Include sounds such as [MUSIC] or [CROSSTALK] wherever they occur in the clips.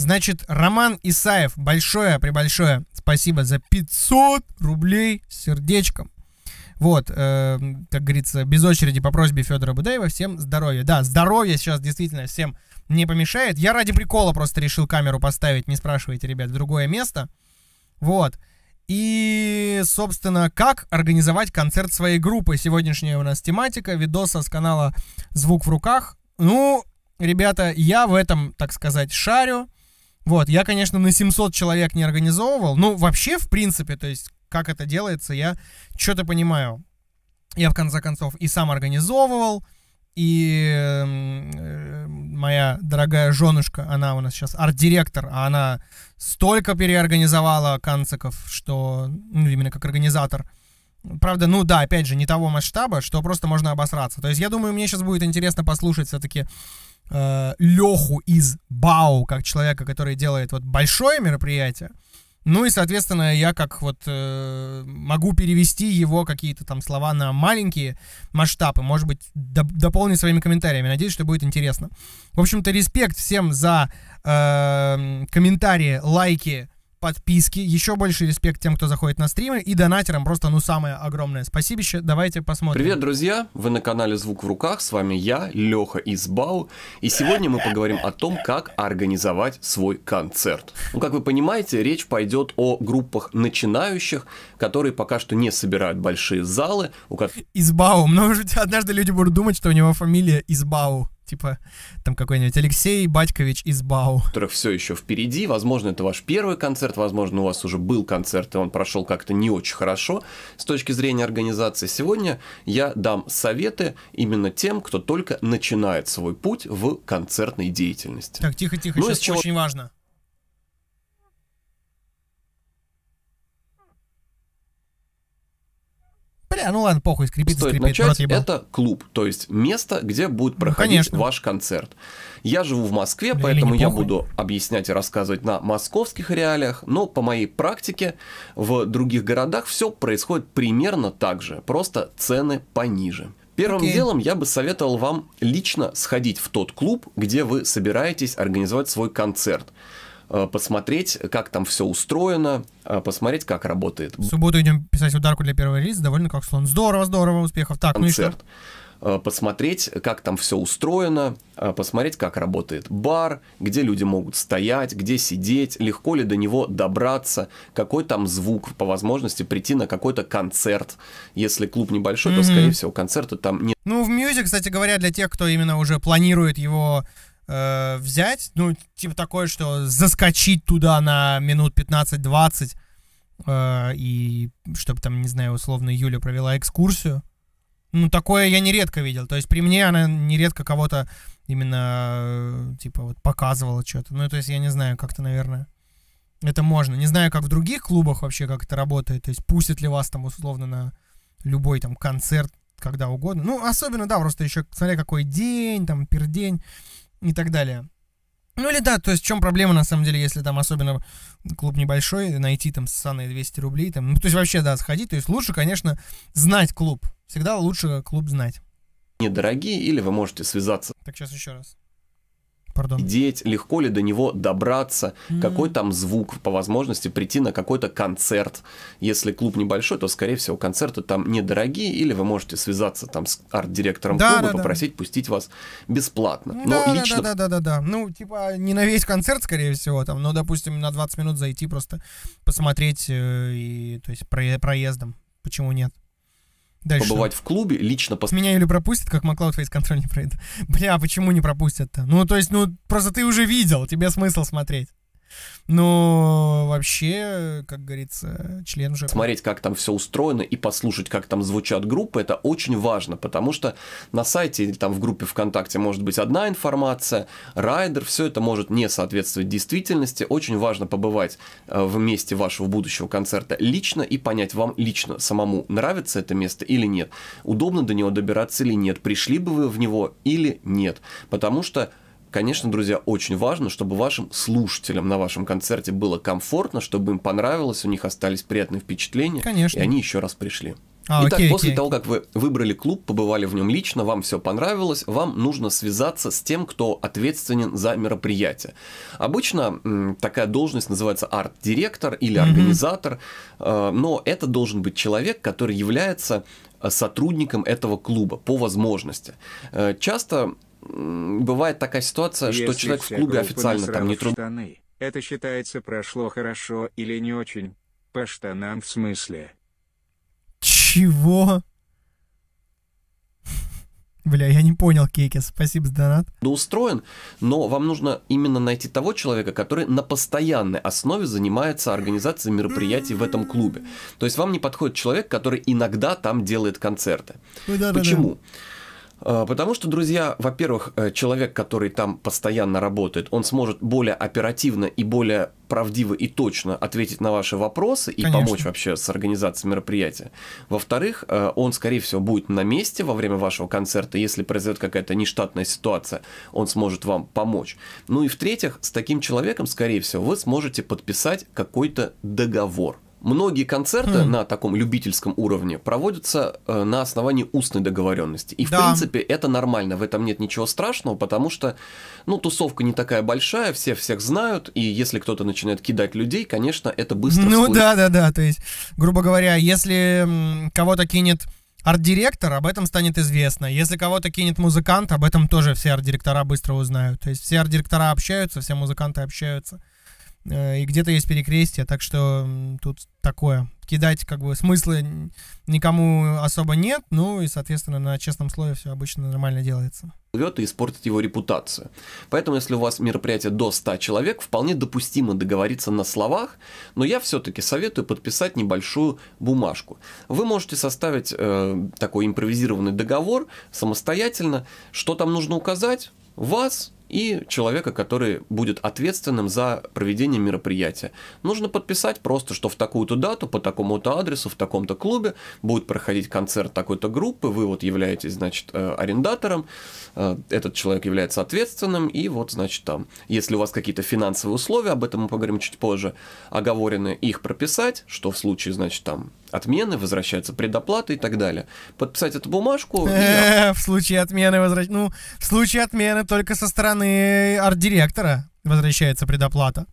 Значит, Роман Исаев, большое-пребольшое спасибо за 500 рублей с сердечком. Вот, э, как говорится, без очереди по просьбе Федора Будаева всем здоровья. Да, здоровье сейчас действительно всем не помешает. Я ради прикола просто решил камеру поставить, не спрашивайте, ребят, в другое место. Вот. И, собственно, как организовать концерт своей группы. Сегодняшняя у нас тематика видоса с канала «Звук в руках». Ну, ребята, я в этом, так сказать, шарю. Вот, я, конечно, на 700 человек не организовывал. Ну, вообще, в принципе, то есть, как это делается, я что-то понимаю. Я, в конце концов, и сам организовывал, и э, моя дорогая женушка, она у нас сейчас арт-директор, а она столько переорганизовала канциков, что, ну, именно как организатор. Правда, ну да, опять же, не того масштаба, что просто можно обосраться. То есть я думаю, мне сейчас будет интересно послушать все-таки Э, Леху из Бау, как человека, который делает вот большое мероприятие, ну и, соответственно, я как вот э, могу перевести его какие-то там слова на маленькие масштабы, может быть, до дополнить своими комментариями. Надеюсь, что будет интересно. В общем-то, респект всем за э, комментарии, лайки, подписки. Еще больше респект тем, кто заходит на стримы. И донатерам просто, ну, самое огромное спасибище. Давайте посмотрим. Привет, друзья! Вы на канале «Звук в руках». С вами я, Леха из Бау, И сегодня мы поговорим о том, как организовать свой концерт. Ну, как вы понимаете, речь пойдет о группах начинающих, которые пока что не собирают большие залы. У ко... Избау. Может, однажды люди будут думать, что у него фамилия Избау типа там какой-нибудь Алексей Батькович избау, Бау. Которых все еще впереди, возможно, это ваш первый концерт, возможно, у вас уже был концерт, и он прошел как-то не очень хорошо с точки зрения организации. Сегодня я дам советы именно тем, кто только начинает свой путь в концертной деятельности. Так, тихо-тихо, ну, сейчас чего... очень важно. Бля, ну ладно, похуй, скрипит, Стоит скрипит. Начать, это клуб, то есть место, где будет ну, проходить ну, ваш концерт. Я живу в Москве, Бля, поэтому я буду объяснять и рассказывать на московских реалиях, но по моей практике в других городах все происходит примерно так же, просто цены пониже. Первым okay. делом я бы советовал вам лично сходить в тот клуб, где вы собираетесь организовать свой концерт. Э, посмотреть, как там все устроено, э, посмотреть, как работает. В субботу идем писать ударку для первого релиза, довольно как слон. Здорово, здорово, успехов. Так, Концерт. ну и что? Э, посмотреть, как там все устроено, посмотреть, как работает бар, где люди могут стоять, где сидеть, легко ли до него добраться, какой там звук, по возможности прийти на какой-то концерт. Если клуб небольшой, mm-hmm. то, скорее всего, концерта там нет. Ну, в Мьюзик, кстати говоря, для тех, кто именно уже планирует его э, взять, ну, типа такое, что заскочить туда на минут 15-20, э, и чтобы там, не знаю, условно, Юля провела экскурсию. Ну, такое я нередко видел. То есть при мне она нередко кого-то именно, э, типа, вот показывала что-то. Ну, то есть я не знаю, как-то, наверное, это можно. Не знаю, как в других клубах вообще, как это работает. То есть пустят ли вас там, условно, на любой там концерт, когда угодно. Ну, особенно, да, просто еще, смотря какой день, там, пердень и так далее. Ну или да, то есть в чем проблема на самом деле, если там особенно клуб небольшой, найти там ссаные 200 рублей, там, ну то есть вообще да, сходить, то есть лучше, конечно, знать клуб, всегда лучше клуб знать. Недорогие, или вы можете связаться. Так, сейчас еще раз. Pardon. деть, легко ли до него добраться, mm-hmm. какой там звук, по возможности прийти на какой-то концерт. Если клуб небольшой, то, скорее всего, концерты там недорогие, или вы можете связаться там с арт-директором да, клуба да, и попросить да. пустить вас бесплатно. Ну, но да, лично... да, да, да, да, да. Ну, типа, не на весь концерт, скорее всего, там, но, допустим, на 20 минут зайти просто посмотреть, э, и, то есть, проездом. Почему нет? Дальше побывать в клубе, лично пос... Меня или пропустят, как Маклауд Фейс контроль не пройду. [LAUGHS] Бля, а почему не пропустят-то? Ну, то есть, ну, просто ты уже видел, тебе смысл смотреть. Но вообще, как говорится, член уже... Смотреть, как там все устроено и послушать, как там звучат группы, это очень важно, потому что на сайте или там в группе ВКонтакте может быть одна информация, райдер, все это может не соответствовать действительности. Очень важно побывать э, в месте вашего будущего концерта лично и понять вам лично самому, нравится это место или нет, удобно до него добираться или нет, пришли бы вы в него или нет. Потому что Конечно, друзья, очень важно, чтобы вашим слушателям на вашем концерте было комфортно, чтобы им понравилось, у них остались приятные впечатления, Конечно. и они еще раз пришли. А, Итак, окей, после окей. того, как вы выбрали клуб, побывали в нем лично, вам все понравилось, вам нужно связаться с тем, кто ответственен за мероприятие. Обычно такая должность называется арт-директор или организатор, mm-hmm. но это должен быть человек, который является э, сотрудником этого клуба по возможности. Э, часто бывает такая ситуация, Если что человек в клубе официально там не трубит. Штаны, это считается прошло хорошо или не очень. По штанам в смысле. Чего? Бля, я не понял, Кекис, спасибо за донат. Да устроен, но вам нужно именно найти того человека, который на постоянной основе занимается организацией мероприятий в этом клубе. То есть вам не подходит человек, который иногда там делает концерты. Ну, да, Почему? Да, да. А, потому что, друзья, во-первых, э, человек, который там постоянно работает, он сможет более оперативно и более правдиво и точно ответить на ваши вопросы и Конечно. помочь вообще с организацией мероприятия. Во-вторых, э, он, скорее всего, будет на месте во время вашего концерта. Если произойдет какая-то нештатная ситуация, он сможет вам помочь. Ну и в-третьих, с таким человеком, скорее всего, вы сможете подписать какой-то договор – Многие концерты mm. на таком любительском уровне проводятся э, на основании устной договоренности. И, в да. принципе, это нормально, в этом нет ничего страшного, потому что, ну, тусовка не такая большая, все всех знают, и если кто-то начинает кидать людей, конечно, это быстро Ну, да-да-да, то есть, грубо говоря, если кого-то кинет арт-директор, об этом станет известно. Если кого-то кинет музыкант, об этом тоже все арт-директора быстро узнают. То есть все арт-директора общаются, все музыканты общаются. Э, и где-то есть перекрестие, так что тут такое. Кидать как бы смысла никому особо нет, ну и, соответственно, на честном слове все обычно нормально делается. Плывет и испортит его репутацию. Поэтому, если у вас мероприятие до 100 человек, вполне допустимо договориться на словах, но я все-таки советую подписать небольшую бумажку. Вы можете составить э, такой импровизированный договор самостоятельно, что там нужно указать, вас, и человека, который будет ответственным за проведение мероприятия. Нужно подписать просто, что в такую-то дату, по такому-то адресу, в таком-то клубе будет проходить концерт такой-то группы, вы вот являетесь, значит, э, арендатором, э, этот человек является ответственным, и вот, значит, там, если у вас какие-то финансовые условия, об этом мы поговорим чуть позже, оговорены, их прописать, что в случае, значит, там, отмены, возвращается предоплата и так далее. Подписать эту бумажку. Э, в случае отмены возвращ... Ну, в случае отмены только со стороны арт-директора возвращается предоплата.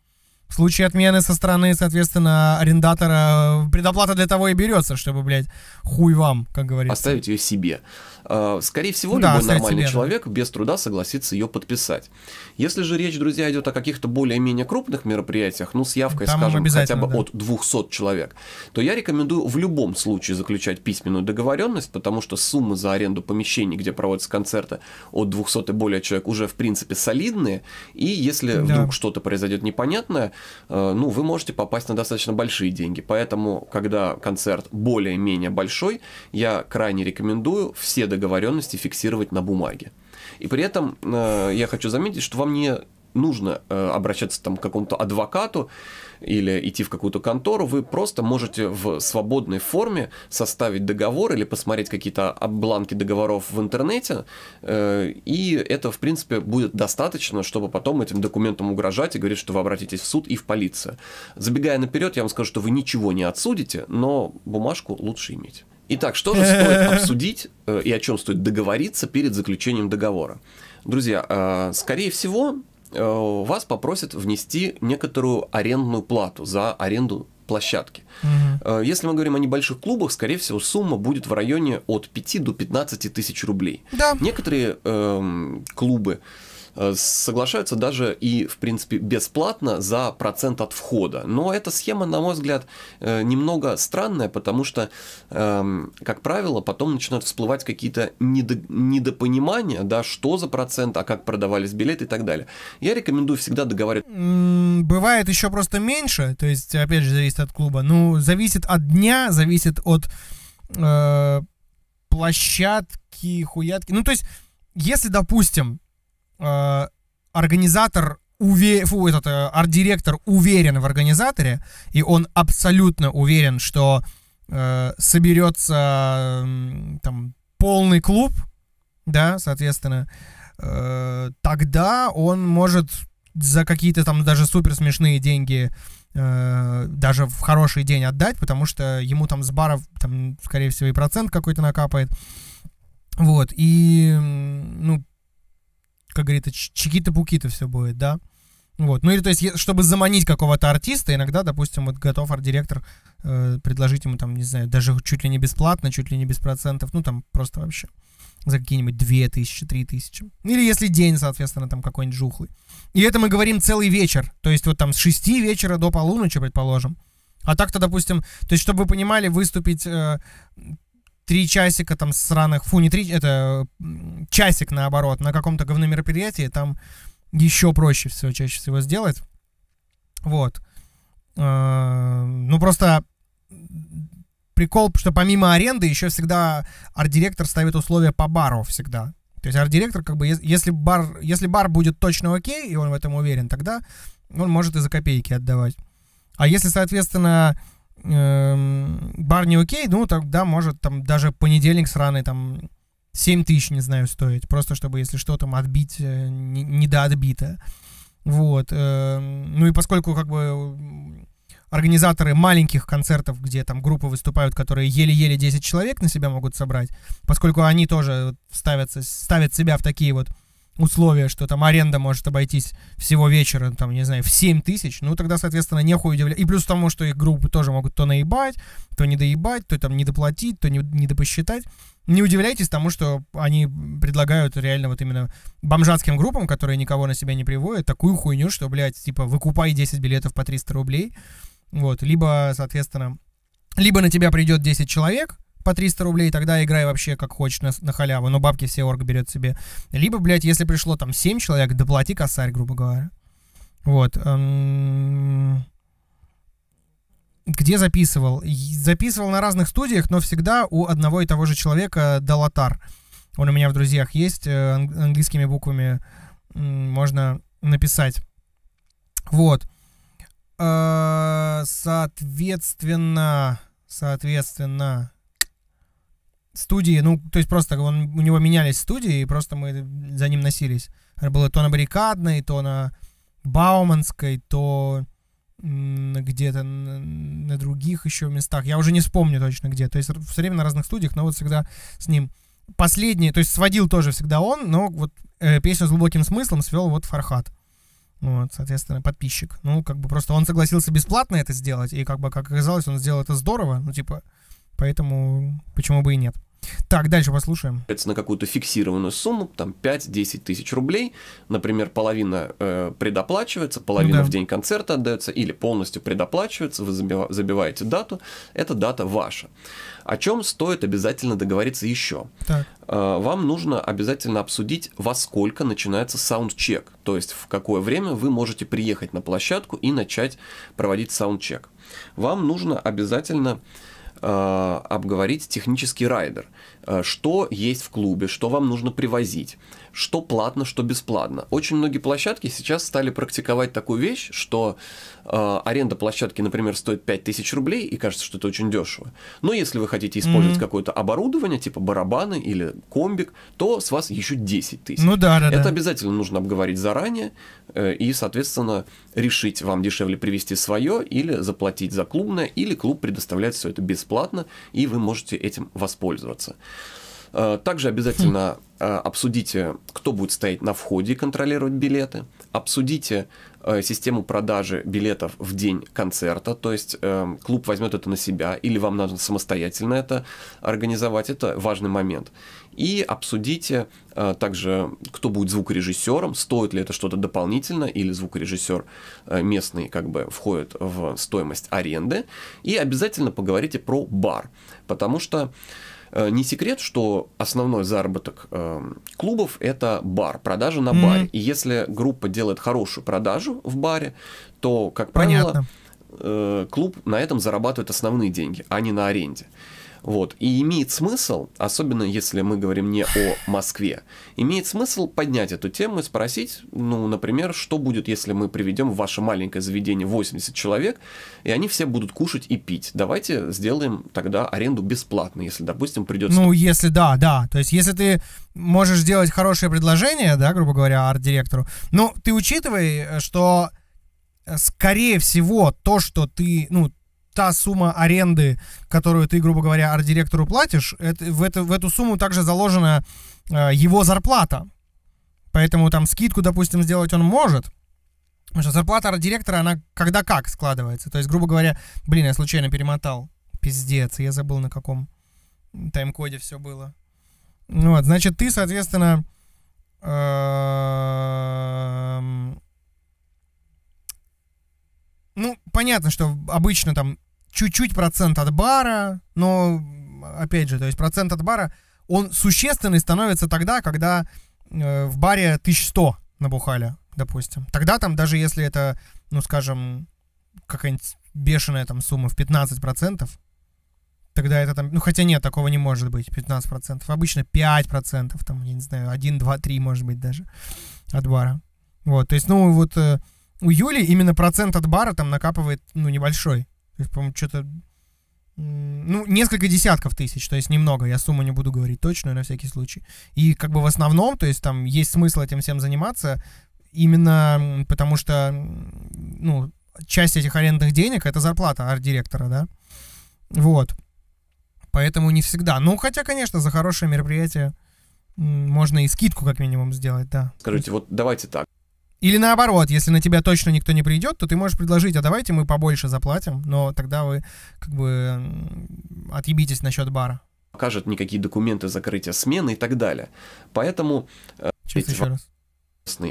В случае отмены со стороны, соответственно, арендатора э, предоплата для того и берется, чтобы, блядь, хуй вам, как говорится. Оставить ее себе. Э, скорее всего, да, любой нормальный верно. человек без труда согласится ее подписать. Если же речь, друзья, идет о каких-то более-менее крупных мероприятиях, ну, с явкой, Там скажем, хотя бы да. от 200 человек, то я рекомендую в любом случае заключать письменную договоренность, потому что суммы за аренду помещений, где проводятся концерты, от 200 и более человек уже, в принципе, солидные, и если да. вдруг что-то произойдет непонятное, э, ну, вы можете попасть на достаточно большие деньги. Поэтому, когда концерт более-менее большой, я крайне рекомендую все договоренности договоренности фиксировать на бумаге. И при этом э, я хочу заметить, что вам не нужно э, обращаться там, к какому-то адвокату или идти в какую-то контору, вы просто можете в свободной форме составить договор или посмотреть какие-то бланки договоров в интернете, э, и это, в принципе, будет достаточно, чтобы потом этим документом угрожать и говорить, что вы обратитесь в суд и в полицию. Забегая наперед, я вам скажу, что вы ничего не отсудите, но бумажку лучше иметь. Итак, что же стоит [LAUGHS] обсудить э, и о чем стоит договориться перед заключением договора? Друзья, э, скорее всего, э, вас попросят внести некоторую арендную плату за аренду площадки. Угу. Если мы говорим о небольших клубах, скорее всего, сумма будет в районе от 5 до 15 тысяч рублей. Да. Некоторые эм, клубы Э, соглашаются даже и, в принципе, бесплатно за процент от входа. Но эта схема, на мой взгляд, э, немного странная, потому что, эм, как правило, потом начинают всплывать какие-то недопонимания, да, что за процент, а как продавались билеты и так далее. Я рекомендую всегда договаривать. Бывает еще просто меньше, то есть, опять же, зависит от клуба. Ну, зависит от дня, зависит от э, площадки, хуятки. Ну, то есть, если, допустим, Э, организатор уве... Фу, этот э, арт-директор уверен в организаторе, и он абсолютно уверен, что э, соберется э, там полный клуб, да, соответственно, э, тогда он может за какие-то там даже супер смешные деньги э, даже в хороший день отдать, потому что ему там с баров там, скорее всего, и процент какой-то накапает. Вот, и, ну, как говорится, чекита-пукита все будет, да? Вот. Ну или то есть, чтобы заманить какого-то артиста, иногда, допустим, вот готов арт-директор э, предложить ему там, не знаю, даже чуть ли не бесплатно, чуть ли не без процентов, ну там просто вообще за какие-нибудь две тысячи, три тысячи. Или если день, соответственно, там какой-нибудь жухлый. И это мы говорим целый вечер, то есть вот там с 6 вечера до полуночи, предположим. А так-то, допустим, то есть, чтобы вы понимали, выступить э, три часика там сраных, фу, не три, это часик наоборот, на каком-то говном мероприятии, там еще проще всего чаще всего сделать. Вот. А, ну, просто прикол, что помимо аренды еще всегда арт-директор ставит условия по бару всегда. То есть арт-директор, как бы, если бар, если бар будет точно окей, и он в этом уверен, тогда он может и за копейки отдавать. А если, соответственно, Эм, барни окей, ну тогда может там даже понедельник сраный там 7 тысяч, не знаю, стоить, просто чтобы, если что, там отбить, э, не, не до отбито. Вот. Эм, ну и поскольку как бы организаторы маленьких концертов, где там группы выступают, которые еле-еле 10 человек на себя могут собрать, поскольку они тоже ставятся, ставят себя в такие вот условия, что там аренда может обойтись всего вечера, там, не знаю, в 7 тысяч, ну, тогда, соответственно, нехуй удивлять. И плюс тому, что их группы тоже могут то наебать, то не доебать, то там не доплатить, то не, не допосчитать. Не удивляйтесь тому, что они предлагают реально вот именно бомжатским группам, которые никого на себя не приводят, такую хуйню, что, блядь, типа, выкупай 10 билетов по 300 рублей, вот, либо, соответственно, либо на тебя придет 10 человек, по 300 рублей, тогда играй вообще как хочешь на, на халяву, но бабки все орг берет себе. Либо, блядь, если пришло там 7 человек, доплати косарь, грубо говоря. Вот. Эм, где записывал? Записывал на разных студиях, но всегда у одного и того же человека Далатар. Он у меня в друзьях есть, э, английскими буквами можно написать. Вот. Э, соответственно, соответственно, студии, ну, то есть просто он, у него менялись студии, и просто мы за ним носились. Было то на Баррикадной, то на Бауманской, то где-то на, других еще местах. Я уже не вспомню точно где. То есть все время на разных студиях, но вот всегда с ним. Последний, то есть сводил тоже всегда он, но вот э, песню с глубоким смыслом свел вот Фархат. Вот, соответственно, подписчик. Ну, как бы просто он согласился бесплатно это сделать, и как бы, как оказалось, он сделал это здорово, ну, типа, поэтому почему бы и нет. Так, дальше послушаем. Это На какую-то фиксированную сумму, там 5-10 тысяч рублей. Например, половина э, предоплачивается, половина ну, да. в день концерта отдается или полностью предоплачивается, вы забива- забиваете дату, эта дата ваша. О чем стоит обязательно договориться еще. Так. Э, вам нужно обязательно обсудить, во сколько начинается саундчек, то есть в какое время вы можете приехать на площадку и начать проводить саундчек. Вам нужно обязательно Э, обговорить технический райдер. Э, что есть в клубе, что вам нужно привозить, что платно, что бесплатно. Очень многие площадки сейчас стали практиковать такую вещь, что э, аренда площадки, например, стоит 5000 рублей, и кажется, что это очень дешево. Но если вы хотите использовать mm-hmm. какое-то оборудование, типа барабаны или комбик, то с вас еще 10 тысяч. Ну да, да. Это да. обязательно нужно обговорить заранее э, и, соответственно, решить, вам дешевле привезти свое или заплатить за клубное, или клуб предоставляет все это бесплатно, и вы можете этим воспользоваться. Э, также обязательно э, обсудите, кто будет стоять на входе и контролировать билеты, обсудите э, систему продажи билетов в день концерта, то есть э, клуб возьмет это на себя, или вам нужно самостоятельно это организовать, это важный момент. И обсудите э, также, кто будет звукорежиссером, стоит ли это что-то дополнительно, или звукорежиссер э, местный как бы входит в стоимость аренды, и обязательно поговорите про бар, потому что Э, не секрет, что основной заработок э, клубов это бар, продажа на mm-hmm. баре. И если группа делает хорошую продажу в баре, то, как правило, Понятно. Э, клуб на этом зарабатывает основные деньги, а не на аренде. Вот. И имеет смысл, особенно если мы говорим не о Москве, имеет смысл поднять эту тему и спросить, ну, например, что будет, если мы приведем в ваше маленькое заведение 80 человек, и они все будут кушать и пить. Давайте сделаем тогда аренду бесплатно, если, допустим, придется... Ну, если да, да. То есть, если ты можешь сделать хорошее предложение, да, грубо говоря, арт-директору, ну, ты учитывай, э, что э, скорее всего, то, что ты, ну, та сумма аренды, которую ты, грубо говоря, арт-директору платишь, это, в, это, в эту сумму также заложена э, его зарплата. Поэтому там скидку, допустим, сделать он может. Потому что зарплата арт-директора, она когда как складывается. То есть, грубо говоря, блин, я случайно перемотал. Пиздец, я забыл на каком тайм-коде все было. Ну вот, значит, ты, соответственно, эм, ну, понятно, что обычно там чуть-чуть процент от бара, но, опять же, то есть процент от бара, он существенный становится тогда, когда э, в баре 1100 набухали, допустим. Тогда там, даже если это, ну, скажем, какая-нибудь бешеная там сумма в 15%, тогда это там, ну, хотя нет, такого не может быть, 15%. Обычно 5%, там, я не знаю, 1, 2, 3, может быть, даже от бара. Вот, то есть, ну, вот э, у Юли именно процент от бара там накапывает, ну, небольшой. Их, по-моему, что-то... Ну, несколько десятков тысяч, то есть немного, я сумму не буду говорить точную на всякий случай. И как бы в основном, то есть там есть смысл этим всем заниматься, именно потому что, ну, часть этих арендных денег — это зарплата арт-директора, да? Вот. Поэтому не всегда. Ну, хотя, конечно, за хорошее мероприятие можно и скидку как минимум сделать, да. Скажите, вот давайте так. Или наоборот, если на тебя точно никто не придет, то ты можешь предложить, а давайте мы побольше заплатим, но тогда вы как бы отъебитесь насчет бара. Покажут никакие документы закрытия смены и так далее. Поэтому... Э, Чуть еще раз.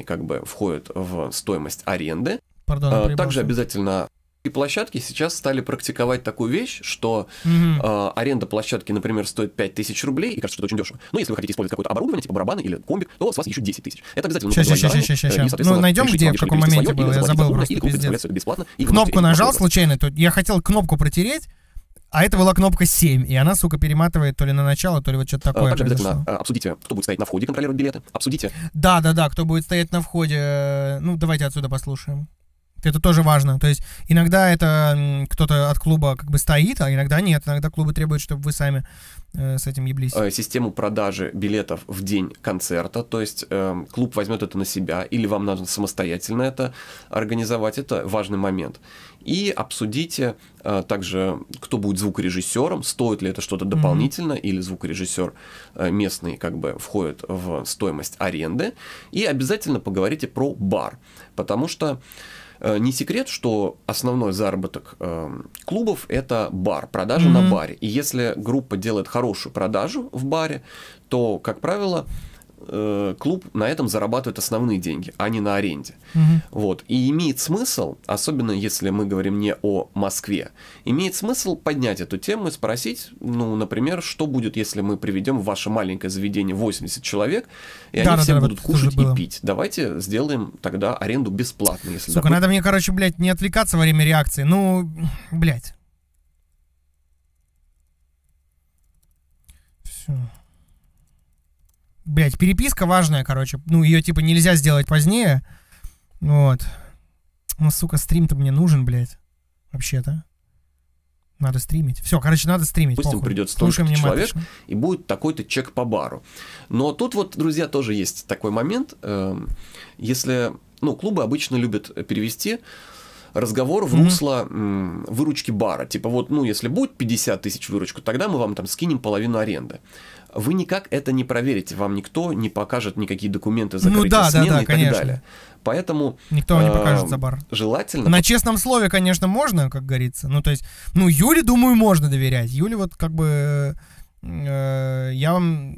как бы входят в стоимость аренды. Пардон, э, Также обязательно и площадки сейчас стали практиковать такую вещь, что mm-hmm. э, аренда площадки, например, стоит 5000 рублей, и кажется, что это очень дешево. Но если вы хотите использовать какое-то оборудование, типа барабаны или комбик, то с вас еще 10 тысяч. Это обязательно Сейчас, сейчас, сейчас, сейчас, сейчас. ща, э, Ну, найдем, где, в каком моменте было, я забыл просто, или купить бесплатно. И кнопку нажал случайно, тут я хотел кнопку протереть, а это была кнопка 7, и она, сука, перематывает то ли на начало, то ли вот что-то э, такое. Также обязательно произошло. Э, обсудите, кто будет стоять на входе, контролировать билеты. Обсудите. Да, да, да, кто будет стоять на входе. Ну, давайте отсюда послушаем. Это тоже важно. То есть иногда это кто-то от клуба как бы стоит, а иногда нет. Иногда клубы требуют, чтобы вы сами э, с этим еблись. Э, систему продажи билетов в день концерта. То есть э, клуб возьмет это на себя, или вам нужно самостоятельно это организовать. Это важный момент. И обсудите э, также, кто будет звукорежиссером, стоит ли это что-то дополнительно, mm-hmm. или звукорежиссер э, местный как бы входит в стоимость аренды. И обязательно поговорите про бар. Потому Что Э, не секрет, что основной заработок эм, клубов это бар, продажа mm-hmm. на баре. И если группа делает хорошую продажу в баре, то, как правило, Э, клуб на этом зарабатывает основные деньги, а не на аренде. Угу. Вот. И имеет смысл, особенно если мы говорим не о Москве, имеет смысл поднять эту тему и спросить, ну, например, что будет, если мы приведем в ваше маленькое заведение 80 человек, и да, они да, все да, будут кушать и пить. Давайте сделаем тогда аренду бесплатно. Если Сука, добыть. надо мне, короче, блядь, не отвлекаться во время реакции. Ну, блядь. Все блядь, переписка важная, короче. Ну, ее, типа, нельзя сделать позднее. Вот. Ну, сука, стрим-то мне нужен, блядь. Вообще-то. Надо стримить. Все, короче, надо стримить. Пусть похуй. придет столько человек, и будет такой-то чек по бару. Но тут вот, друзья, тоже есть такой момент. Эм, если, ну, клубы обычно любят перевести разговор в mm-hmm. русло выручки бара. Типа вот, ну, если будет 50 тысяч выручку, тогда мы вам там скинем половину аренды вы никак это не проверите, вам никто не покажет никакие документы закрытия ну, да, смены да, да, и конечно. так далее. Поэтому... Никто не э, покажет за бар. Желательно. На честном слове, конечно, можно, как говорится. Ну, то есть, ну, Юле, думаю, можно доверять. Юле вот как бы... Э, я вам...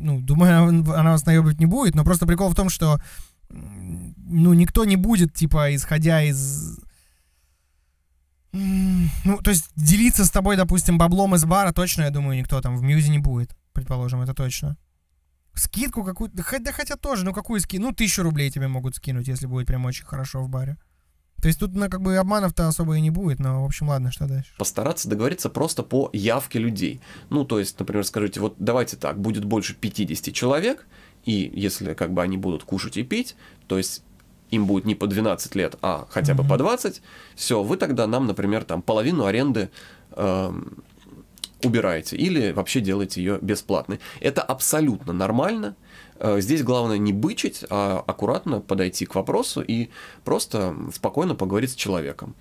Ну, думаю, она вас наебывать не будет, но просто прикол в том, что... Ну, никто не будет, типа, исходя из... Ну, то есть делиться с тобой, допустим, баблом из бара точно, я думаю, никто там в Мьюзе не будет предположим, это точно. Скидку какую-то, да, да хотя тоже, ну какую скидку, ну тысячу рублей тебе могут скинуть, если будет прям очень хорошо в баре. То есть тут ну, как бы обманов-то особо и не будет, но, в общем, ладно, что дальше. Постараться договориться просто по явке людей. Ну, то есть, например, скажите, вот давайте так, будет больше 50 человек, и если как бы они будут кушать и пить, то есть им будет не по 12 лет, а хотя бы mm-hmm. по 20, все, вы тогда нам, например, там половину аренды э, убираете или вообще делаете ее бесплатной. Это абсолютно нормально. Э, здесь главное не бычить, а аккуратно подойти к вопросу и просто спокойно поговорить с человеком.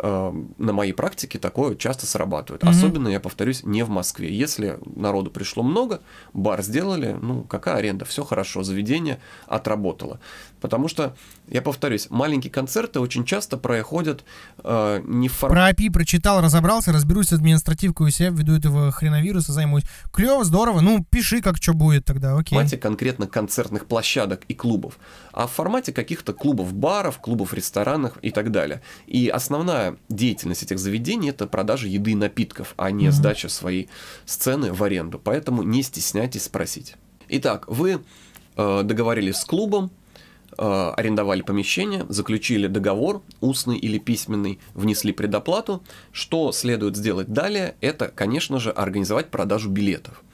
Эм, на моей практике такое часто срабатывает. Mm-hmm. Особенно, я повторюсь, не в Москве. Если народу пришло много, бар сделали, ну, какая аренда, все хорошо, заведение отработало. Потому что, я повторюсь, маленькие концерты очень часто проходят э, не в формате... Про API прочитал, разобрался, разберусь с административкой у себя, введу этого хреновируса, займусь. Клево, здорово, ну, пиши, как что будет тогда, окей. Мате конкретно концертных площадок и клубов а в формате каких-то клубов баров, клубов ресторанов и так далее. И основная деятельность этих заведений это продажа еды и напитков, а не mm-hmm. сдача своей сцены в аренду. Поэтому не стесняйтесь спросить. Итак, вы э, договорились с клубом, э, арендовали помещение, заключили договор, устный или письменный, внесли предоплату. Что следует сделать далее, это, конечно же, организовать продажу билетов.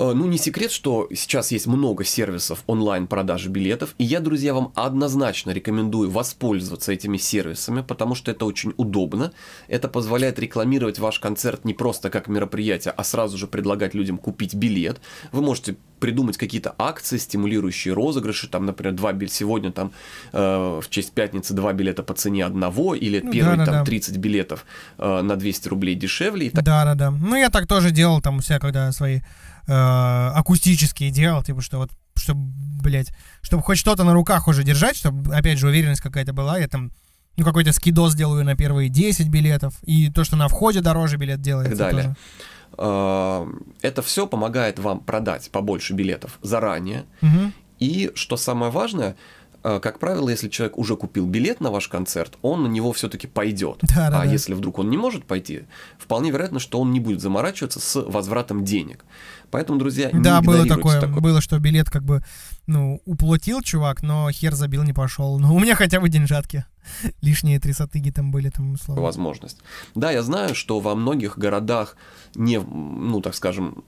Э, ну, не секрет, что сейчас есть много сервисов онлайн продажи билетов, и я, друзья, вам однозначно рекомендую воспользоваться этими сервисами, потому что это очень удобно. Это позволяет рекламировать ваш концерт не просто как мероприятие, а сразу же предлагать людям купить билет. Вы можете придумать какие-то акции, стимулирующие розыгрыши, там, например, два билета сегодня, там, э, в честь пятницы два билета по цене одного, или ну, первый, да, там, да. 30 билетов э, на 200 рублей дешевле. И так... Да, да, да. Ну, я так тоже делал там у себя, когда свои Э, акустические делал, типа, что вот, чтобы, блядь, чтобы хоть что-то на руках уже держать, чтобы, опять же, уверенность какая-то была, я там ну, какой-то скидос делаю на первые 10 билетов, и то, что на входе дороже билет делается. И далее. Тоже. А, это все помогает вам продать побольше билетов заранее. Угу. И что самое важное, Э, как правило, если человек уже купил билет на ваш концерт, он на него все-таки пойдет. Да, да, а да. если вдруг он не может пойти, вполне вероятно, что он не будет заморачиваться с возвратом денег. Поэтому, друзья, не да, было такое, такое, было, что билет как бы ну уплатил чувак, но хер забил не пошел. Но ну, у меня хотя бы деньжатки [LAUGHS] лишние три сотыги там были, там условно. Возможность. Да, я знаю, что во многих городах не, ну так скажем,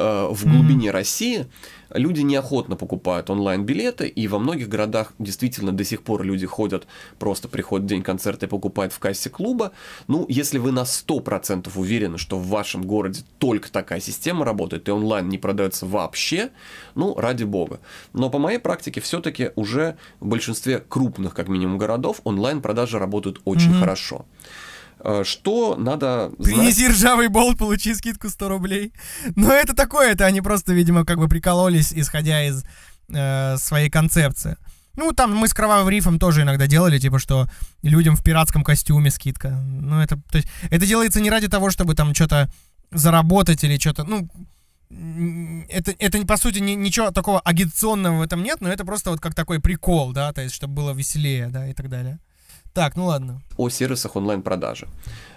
Э, в глубине mm-hmm. России люди неохотно покупают онлайн-билеты, и во многих городах действительно до сих пор люди ходят, просто приходят в день концерта и покупают в кассе клуба. Ну, если вы на 100% уверены, что в вашем городе только такая система работает, и онлайн не продается вообще, ну, ради бога. Но по моей практике все-таки уже в большинстве крупных, как минимум, городов онлайн-продажи работают очень mm-hmm. хорошо. Э, что надо знать? Принеси ржавый болт, получи скидку 100 рублей. Но это такое, это они просто, видимо, как бы прикололись, исходя из э, своей концепции. Ну, там мы с Кровавым Рифом тоже иногда делали, типа, что людям в пиратском костюме скидка. Ну, это, то есть, это делается не ради того, чтобы там что-то заработать или что-то, ну, это, это по сути, не, ничего такого агитационного в этом нет, но это просто вот как такой прикол, да, то есть, чтобы было веселее, да, и так далее. Так, ну ладно. О сервисах онлайн-продажи.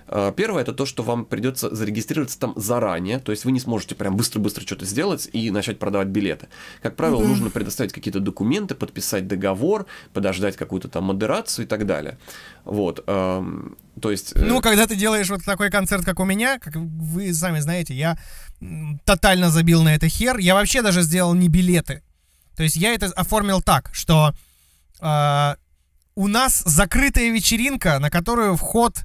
А, первое это то, что вам придется зарегистрироваться там заранее, то есть вы не сможете прям быстро-быстро что-то сделать и начать продавать билеты. Как правило, да. нужно предоставить какие-то документы, подписать договор, подождать какую-то там модерацию и так далее. Вот, э, то есть. Э... Ну, когда ты делаешь вот такой концерт, как у меня, как вы сами знаете, я тотально забил на это хер. Я вообще даже сделал не билеты. То есть я это оформил так, что а, у нас закрытая вечеринка, на которую вход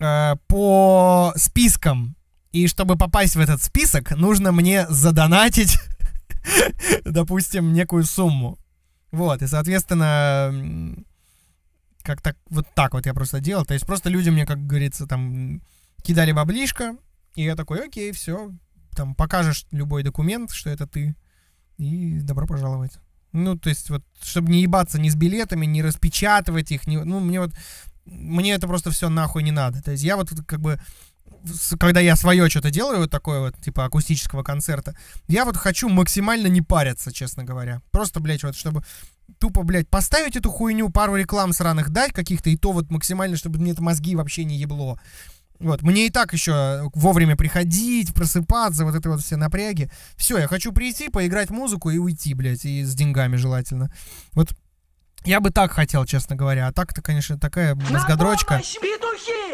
э, по спискам. И чтобы попасть в этот список, нужно мне задонатить, [LAUGHS] допустим, некую сумму. Вот, и, соответственно, как так, вот так вот я просто делал. То есть просто люди мне, как говорится, там кидали баблишко, и я такой, окей, все, там покажешь любой документ, что это ты, и добро пожаловать. Ну, то есть, вот, чтобы не ебаться ни с билетами, не распечатывать их, не, ну, мне вот, мне это просто все нахуй не надо. То есть, я вот как бы, когда я свое что-то делаю, вот такое вот, типа акустического концерта, я вот хочу максимально не париться, честно говоря. Просто, блядь, вот, чтобы тупо, блядь, поставить эту хуйню, пару реклам сраных дать каких-то, и то вот максимально, чтобы мне это мозги вообще не ебло. Вот. Мне и так еще вовремя приходить, просыпаться, вот это вот все напряги. Все, я хочу прийти, поиграть музыку и уйти, блядь, и с деньгами желательно. Вот я бы так хотел, честно говоря. А так-то, конечно, такая мозгодрочка.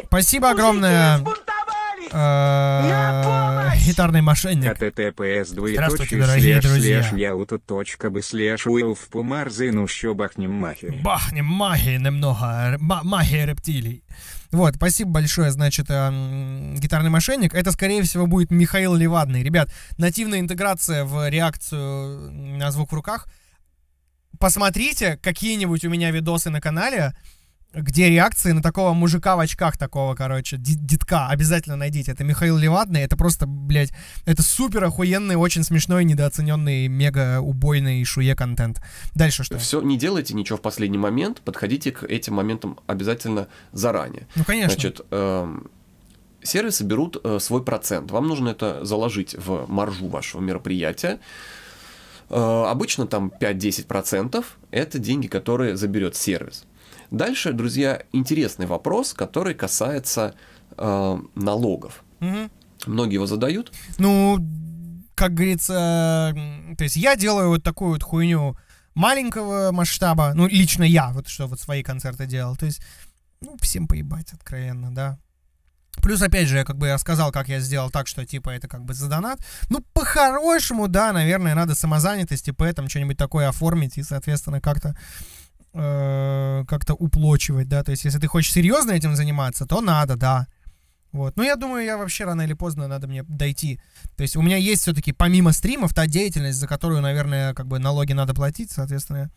Спасибо огромное. Гитарный мошенник. КТТПС Здравствуйте, дорогие друзья. в Пумарзину, що бахнем махи. Бахнем магии немного, магия рептилий. Вот, спасибо большое, значит, эм, гитарный мошенник. Это, скорее всего, будет Михаил Левадный. Ребят, нативная интеграция в реакцию на звук в руках. Посмотрите какие-нибудь у меня видосы на канале, где реакции на такого мужика в очках, такого, короче, детка, обязательно найдите. Это Михаил Левадный, это просто, блядь, это супер охуенный, очень смешной, недооцененный, мега убойный шуе контент. Дальше что? Все, не делайте ничего в последний момент, подходите к этим моментам обязательно заранее. Ну, конечно. Значит, эм, сервисы берут э, свой процент, вам нужно это заложить в маржу вашего мероприятия. Э, обычно там 5-10% это деньги, которые заберет сервис. Дальше, друзья, интересный вопрос, который касается э, налогов. Угу. Многие его задают. Ну, как говорится, то есть я делаю вот такую вот хуйню маленького масштаба, ну, лично я, вот что вот свои концерты делал, то есть, ну, всем поебать, откровенно, да. Плюс, опять же, я как бы я сказал, как я сделал так, что, типа, это как бы за донат. Ну, по-хорошему, да, наверное, надо самозанятость, и поэтому что-нибудь такое оформить и, соответственно, как-то э, как-то уплочивать, да, то есть если ты хочешь серьезно этим заниматься, то надо, да. Вот. Но ну, я думаю, я вообще рано или поздно надо мне дойти. То есть у меня есть все-таки помимо стримов та деятельность, за которую, наверное, как бы налоги надо платить, соответственно,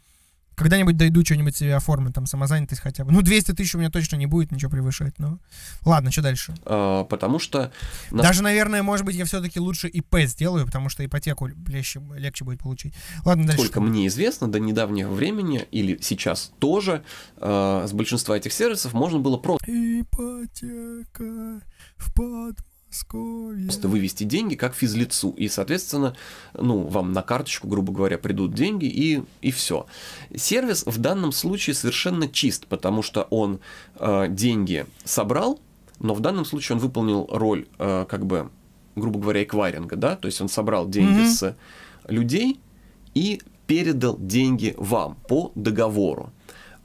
когда-нибудь дойду, что-нибудь себе оформлю, там, самозанятость хотя бы. Ну, 200 тысяч у меня точно не будет ничего превышать, но... Ладно, что дальше? А, потому что... Даже, наверное, может быть, я все-таки лучше ИП сделаю, потому что ипотеку легче, легче будет получить. Ладно, дальше. Сколько мне известно, до недавнего времени, или сейчас тоже, э, с большинства этих сервисов можно было просто... Ипотека в подмосковье Просто вывести деньги как физлицу. И, соответственно, ну, вам на карточку, грубо говоря, придут деньги и, и все. Сервис в данном случае совершенно чист, потому что он э, деньги собрал, но в данном случае он выполнил роль, э, как бы, грубо говоря, эквайринга, да, то есть он собрал деньги mm-hmm. с людей и передал деньги вам по договору.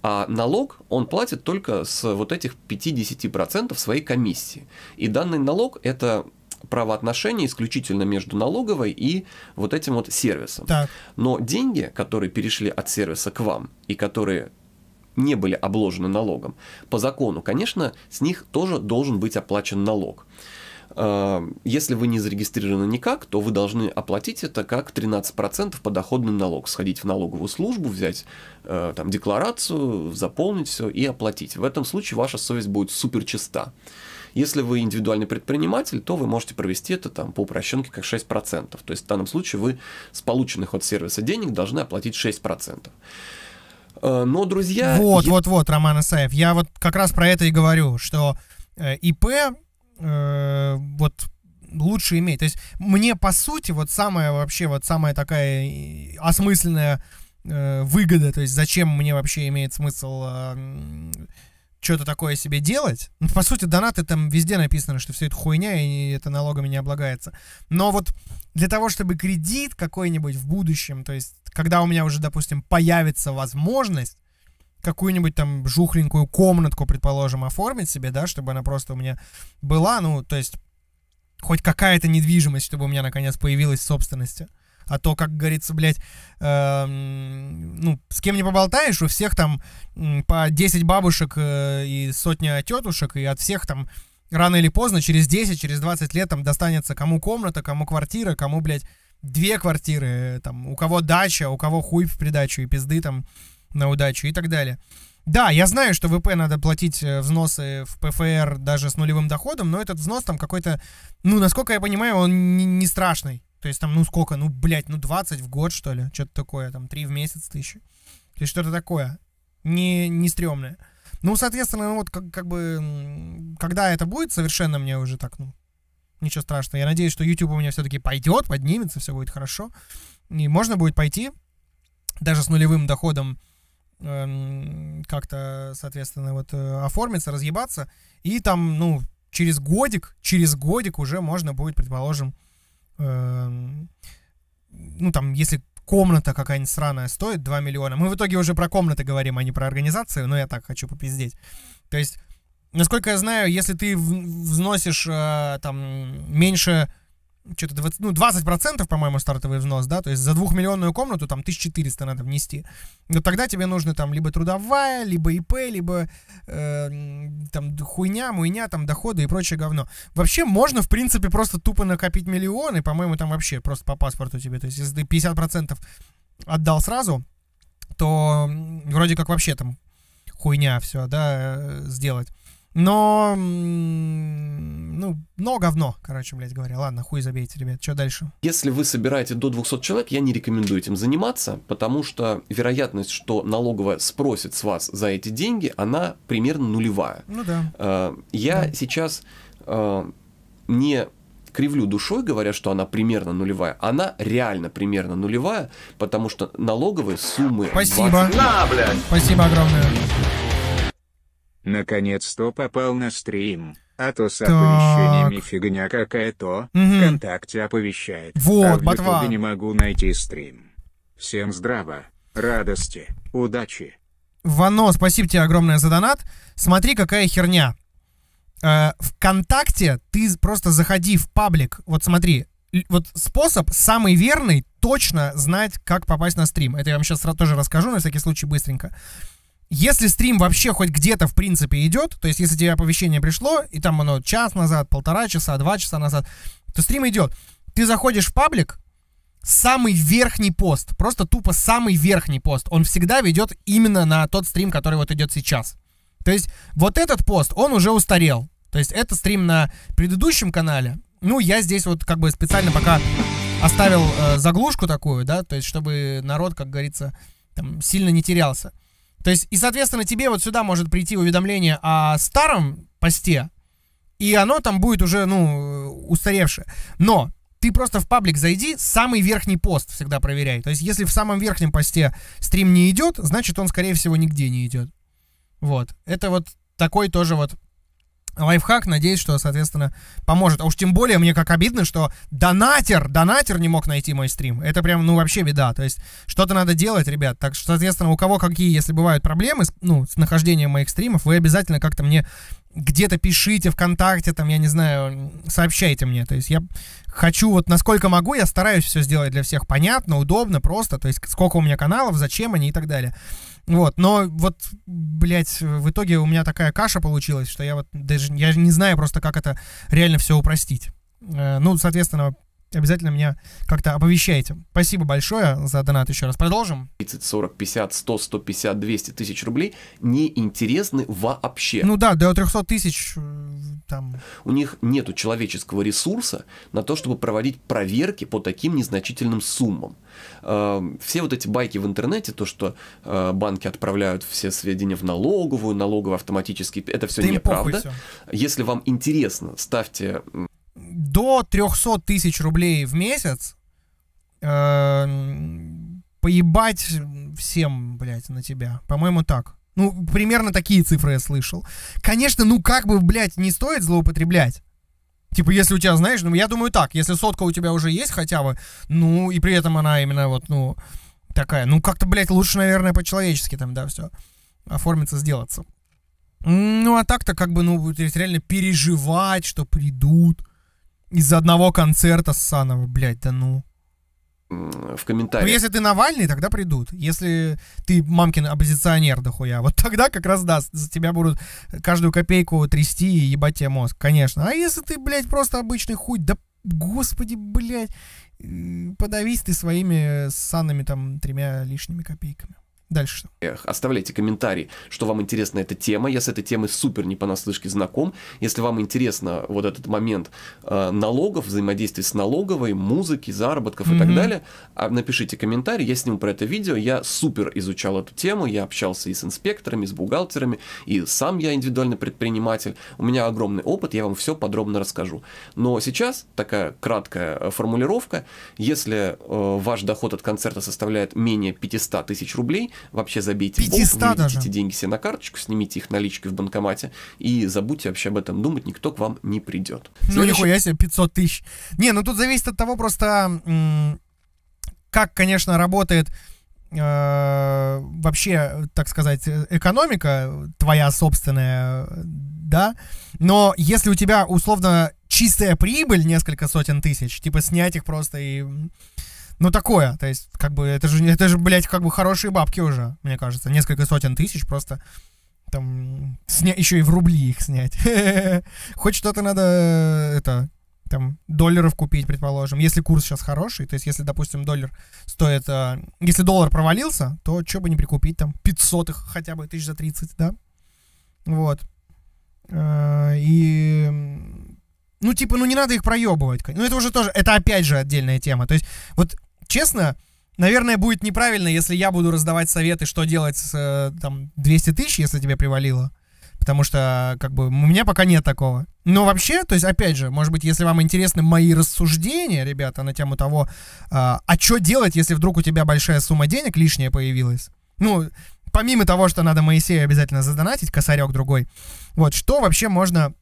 А налог он платит только с вот этих 50% своей комиссии. И данный налог – это правоотношения исключительно между налоговой и вот этим вот сервисом. Так. Но деньги, которые перешли от сервиса к вам и которые не были обложены налогом, по закону, конечно, с них тоже должен быть оплачен налог. Эм, если вы не зарегистрированы никак, то вы должны оплатить это как 13% подоходный налог. Сходить в налоговую службу, взять э, там, декларацию, заполнить все и оплатить. В этом случае ваша совесть будет супер чиста. Если вы индивидуальный предприниматель, то вы можете провести это там по упрощенке как 6%. То есть в данном случае вы с полученных от сервиса денег должны оплатить 6%. Э, но, друзья... Вот, я... вот, вот, Роман Исаев, я вот как раз про это и говорю, что э, ИП э, вот лучше иметь. То есть мне, по сути, вот самая вообще, вот самая такая э, осмысленная э, выгода, то есть зачем мне вообще имеет смысл э, что-то такое себе делать. Ну, по сути, донаты там везде написано, что все это хуйня, и это налогами не облагается. Но вот для того, чтобы кредит какой-нибудь в будущем, то есть когда у меня уже, допустим, появится возможность, какую-нибудь там жухленькую комнатку, предположим, оформить себе, да, чтобы она просто у меня была, ну, то есть хоть какая-то недвижимость, чтобы у меня наконец появилась в собственности. А то, как говорится, блядь, э, ну, с кем не поболтаешь, у всех там по 10 бабушек э, и сотня тетушек, и от всех там рано или поздно, через 10, через 20 лет там достанется кому комната, кому квартира, кому, блядь, две квартиры, э, там, у кого дача, у кого хуй в придачу и пизды там на удачу и так далее. Да, я знаю, что в ИП надо платить э, взносы в ПФР даже с нулевым доходом, но этот взнос там какой-то, ну, насколько я понимаю, он не, не страшный. То есть там, ну, сколько, ну, блядь, ну, 20 в год, что ли, что-то такое, там, 3 в месяц тысячи. или что-то такое, не, не стрёмное. Ну, соответственно, вот как, как бы, когда это будет, совершенно мне уже так, ну, ничего страшного. Я надеюсь, что YouTube у меня все-таки пойдет, поднимется, все будет хорошо. И можно будет пойти даже с нулевым доходом Эм, как-то, соответственно, вот э, оформиться, разъебаться, и там, ну, через годик, через годик уже можно будет, предположим, эм, ну, там, если комната какая-нибудь сраная стоит 2 миллиона, мы в итоге уже про комнаты говорим, а не про организацию, но я так хочу попиздеть. То есть, насколько я знаю, если ты вносишь э, там меньше что-то 20, ну, 20%, по-моему, стартовый взнос, да, то есть за двухмиллионную комнату там 1400 надо внести. Но тогда тебе нужно там либо трудовая, либо ИП, либо э, там хуйня, муйня, там доходы и прочее говно. Вообще можно, в принципе, просто тупо накопить миллионы, по-моему, там вообще просто по паспорту тебе, то есть если ты 50% отдал сразу, то вроде как вообще там хуйня все, да, э, сделать. Но ну, много говно, короче, блядь, говоря. Ладно, хуй забейте, ребят, что дальше? Если вы собираете до 200 человек, я не рекомендую этим заниматься, потому что вероятность, что налоговая спросит с вас за эти деньги, она примерно нулевая. Ну да. Э, я да. сейчас э, не кривлю душой, говоря, что она примерно нулевая. Она реально примерно нулевая, потому что налоговые суммы... Спасибо. 20... На, блядь. Спасибо огромное. Наконец-то попал на стрим. А то с так. оповещениями фигня какая-то, угу. ВКонтакте оповещает. Вот, а в не могу найти стрим. Всем здраво, радости, удачи. Вано, спасибо тебе огромное за донат. Смотри, какая херня. Э, ВКонтакте ты просто заходи в паблик. Вот смотри, вот способ самый верный точно знать, как попасть на стрим. Это я вам сейчас тоже расскажу, на всякий случай быстренько. Если стрим вообще хоть где-то, в принципе, идет, то есть если тебе оповещение пришло, и там оно час назад, полтора часа, два часа назад, то стрим идет. Ты заходишь в паблик, самый верхний пост, просто тупо самый верхний пост, он всегда ведет именно на тот стрим, который вот идет сейчас. То есть вот этот пост, он уже устарел. То есть это стрим на предыдущем канале. Ну, я здесь вот как бы специально пока оставил э, заглушку такую, да, то есть чтобы народ, как говорится, там сильно не терялся. То есть, и, соответственно, тебе вот сюда может прийти уведомление о старом посте, и оно там будет уже, ну, э, устаревшее. Но ты просто в паблик зайди, самый верхний пост всегда проверяй. То есть, если в самом верхнем посте стрим не идет, значит, он, скорее всего, нигде не идет. Вот. Это вот такой тоже вот лайфхак. Надеюсь, что, соответственно, поможет. А уж тем более мне как обидно, что донатер, донатер не мог найти мой стрим. Это прям, ну, вообще беда. То есть что-то надо делать, ребят. Так что, соответственно, у кого какие, если бывают проблемы с, ну, с нахождением моих стримов, вы обязательно как-то мне где-то пишите ВКонтакте, там, я не знаю, сообщайте мне. То есть я хочу, вот насколько могу, я стараюсь все сделать для всех понятно, удобно, просто. То есть сколько у меня каналов, зачем они и так далее. Вот, но вот, блядь, в итоге у меня такая каша получилась, что я вот даже, я не знаю просто, как это реально все упростить. Э, ну, соответственно, обязательно меня как-то оповещайте. Спасибо большое за донат еще раз. Продолжим. 30, 40, 50, 100, 150, 200 тысяч рублей не интересны вообще. Ну да, до 300 тысяч э, там... У них нету человеческого ресурса на то, чтобы проводить проверки по таким незначительным суммам. Э, все вот эти байки в интернете, то, что э, банки отправляют все сведения в налоговую, налоговую автоматически, это все да неправда. Если вам интересно, ставьте до 300 тысяч рублей в месяц э, поебать всем, блядь, на тебя. По-моему, так. Ну, примерно такие цифры я слышал. Конечно, ну как бы, блядь, не стоит злоупотреблять. Типа, если у тебя, знаешь, ну, я думаю так, если сотка у тебя уже есть хотя бы, ну, и при этом она именно вот, ну, такая, ну, как-то, блядь, лучше, наверное, по-человечески там, да, все оформиться, сделаться. Ну, а так-то, как бы, ну, будет реально переживать, что придут. Из-за одного концерта Санова, блядь, да ну. В ну, комментариях. Ну, если ты Навальный, тогда придут. Если ты мамкин оппозиционер, дохуя, вот [LAUGHS] тогда как раз да, за тебя будут каждую копейку трясти и ебать тебе мозг, конечно. А если ты, блядь, просто обычный хуй, да господи, блядь, э, подавись ты своими санами там тремя лишними копейками. Дальше. Оставляйте комментарии, что вам интересна эта тема. Я с этой темой супер не понаслышке знаком. Если вам интересно вот этот момент э, налогов, взаимодействия с налоговой, музыки, заработков mm-hmm. и так далее, а, напишите комментарий, я сниму про это видео. Я супер изучал эту тему, я общался и с инспекторами, и с бухгалтерами, и сам я индивидуальный предприниматель. У меня огромный опыт, я вам все подробно расскажу. Но сейчас такая краткая э, формулировка. Если э, ваш доход от концерта составляет менее 500 тысяч рублей, вообще забейте в болт, выведите деньги себе на карточку, снимите их наличкой в банкомате и забудьте вообще об этом думать, никто к вам не придет. Ну нихуя себе, 500 тысяч. Не, ну тут зависит от того просто, как, конечно, работает э, вообще, так сказать, экономика твоя собственная, да, но если у тебя условно чистая прибыль несколько сотен тысяч, типа снять их просто и ну, такое, то есть, как бы, это же, это же, блядь, как бы хорошие бабки уже, мне кажется. Несколько сотен тысяч просто там сня... еще и в рубли их снять. [LAUGHS] Хоть что-то надо э, это там долларов купить, предположим, если курс сейчас хороший, то есть если, допустим, доллар стоит, а, если доллар провалился, то что бы не прикупить там 500 их хотя бы тысяч за 30, да? Вот. Э, и ну, типа, ну не надо их проебывать. Ну, это уже тоже, это опять же отдельная тема. То есть, вот честно, наверное, будет неправильно, если я буду раздавать советы, что делать с э, там 200 тысяч, если тебе привалило. Потому что, как бы, у меня пока нет такого. Но вообще, то есть, опять же, может быть, если вам интересны мои рассуждения, ребята, на тему того, а, а что делать, если вдруг у тебя большая сумма денег лишняя появилась? Ну, помимо того, что надо Моисею обязательно задонатить, косарек другой. Вот, что вообще можно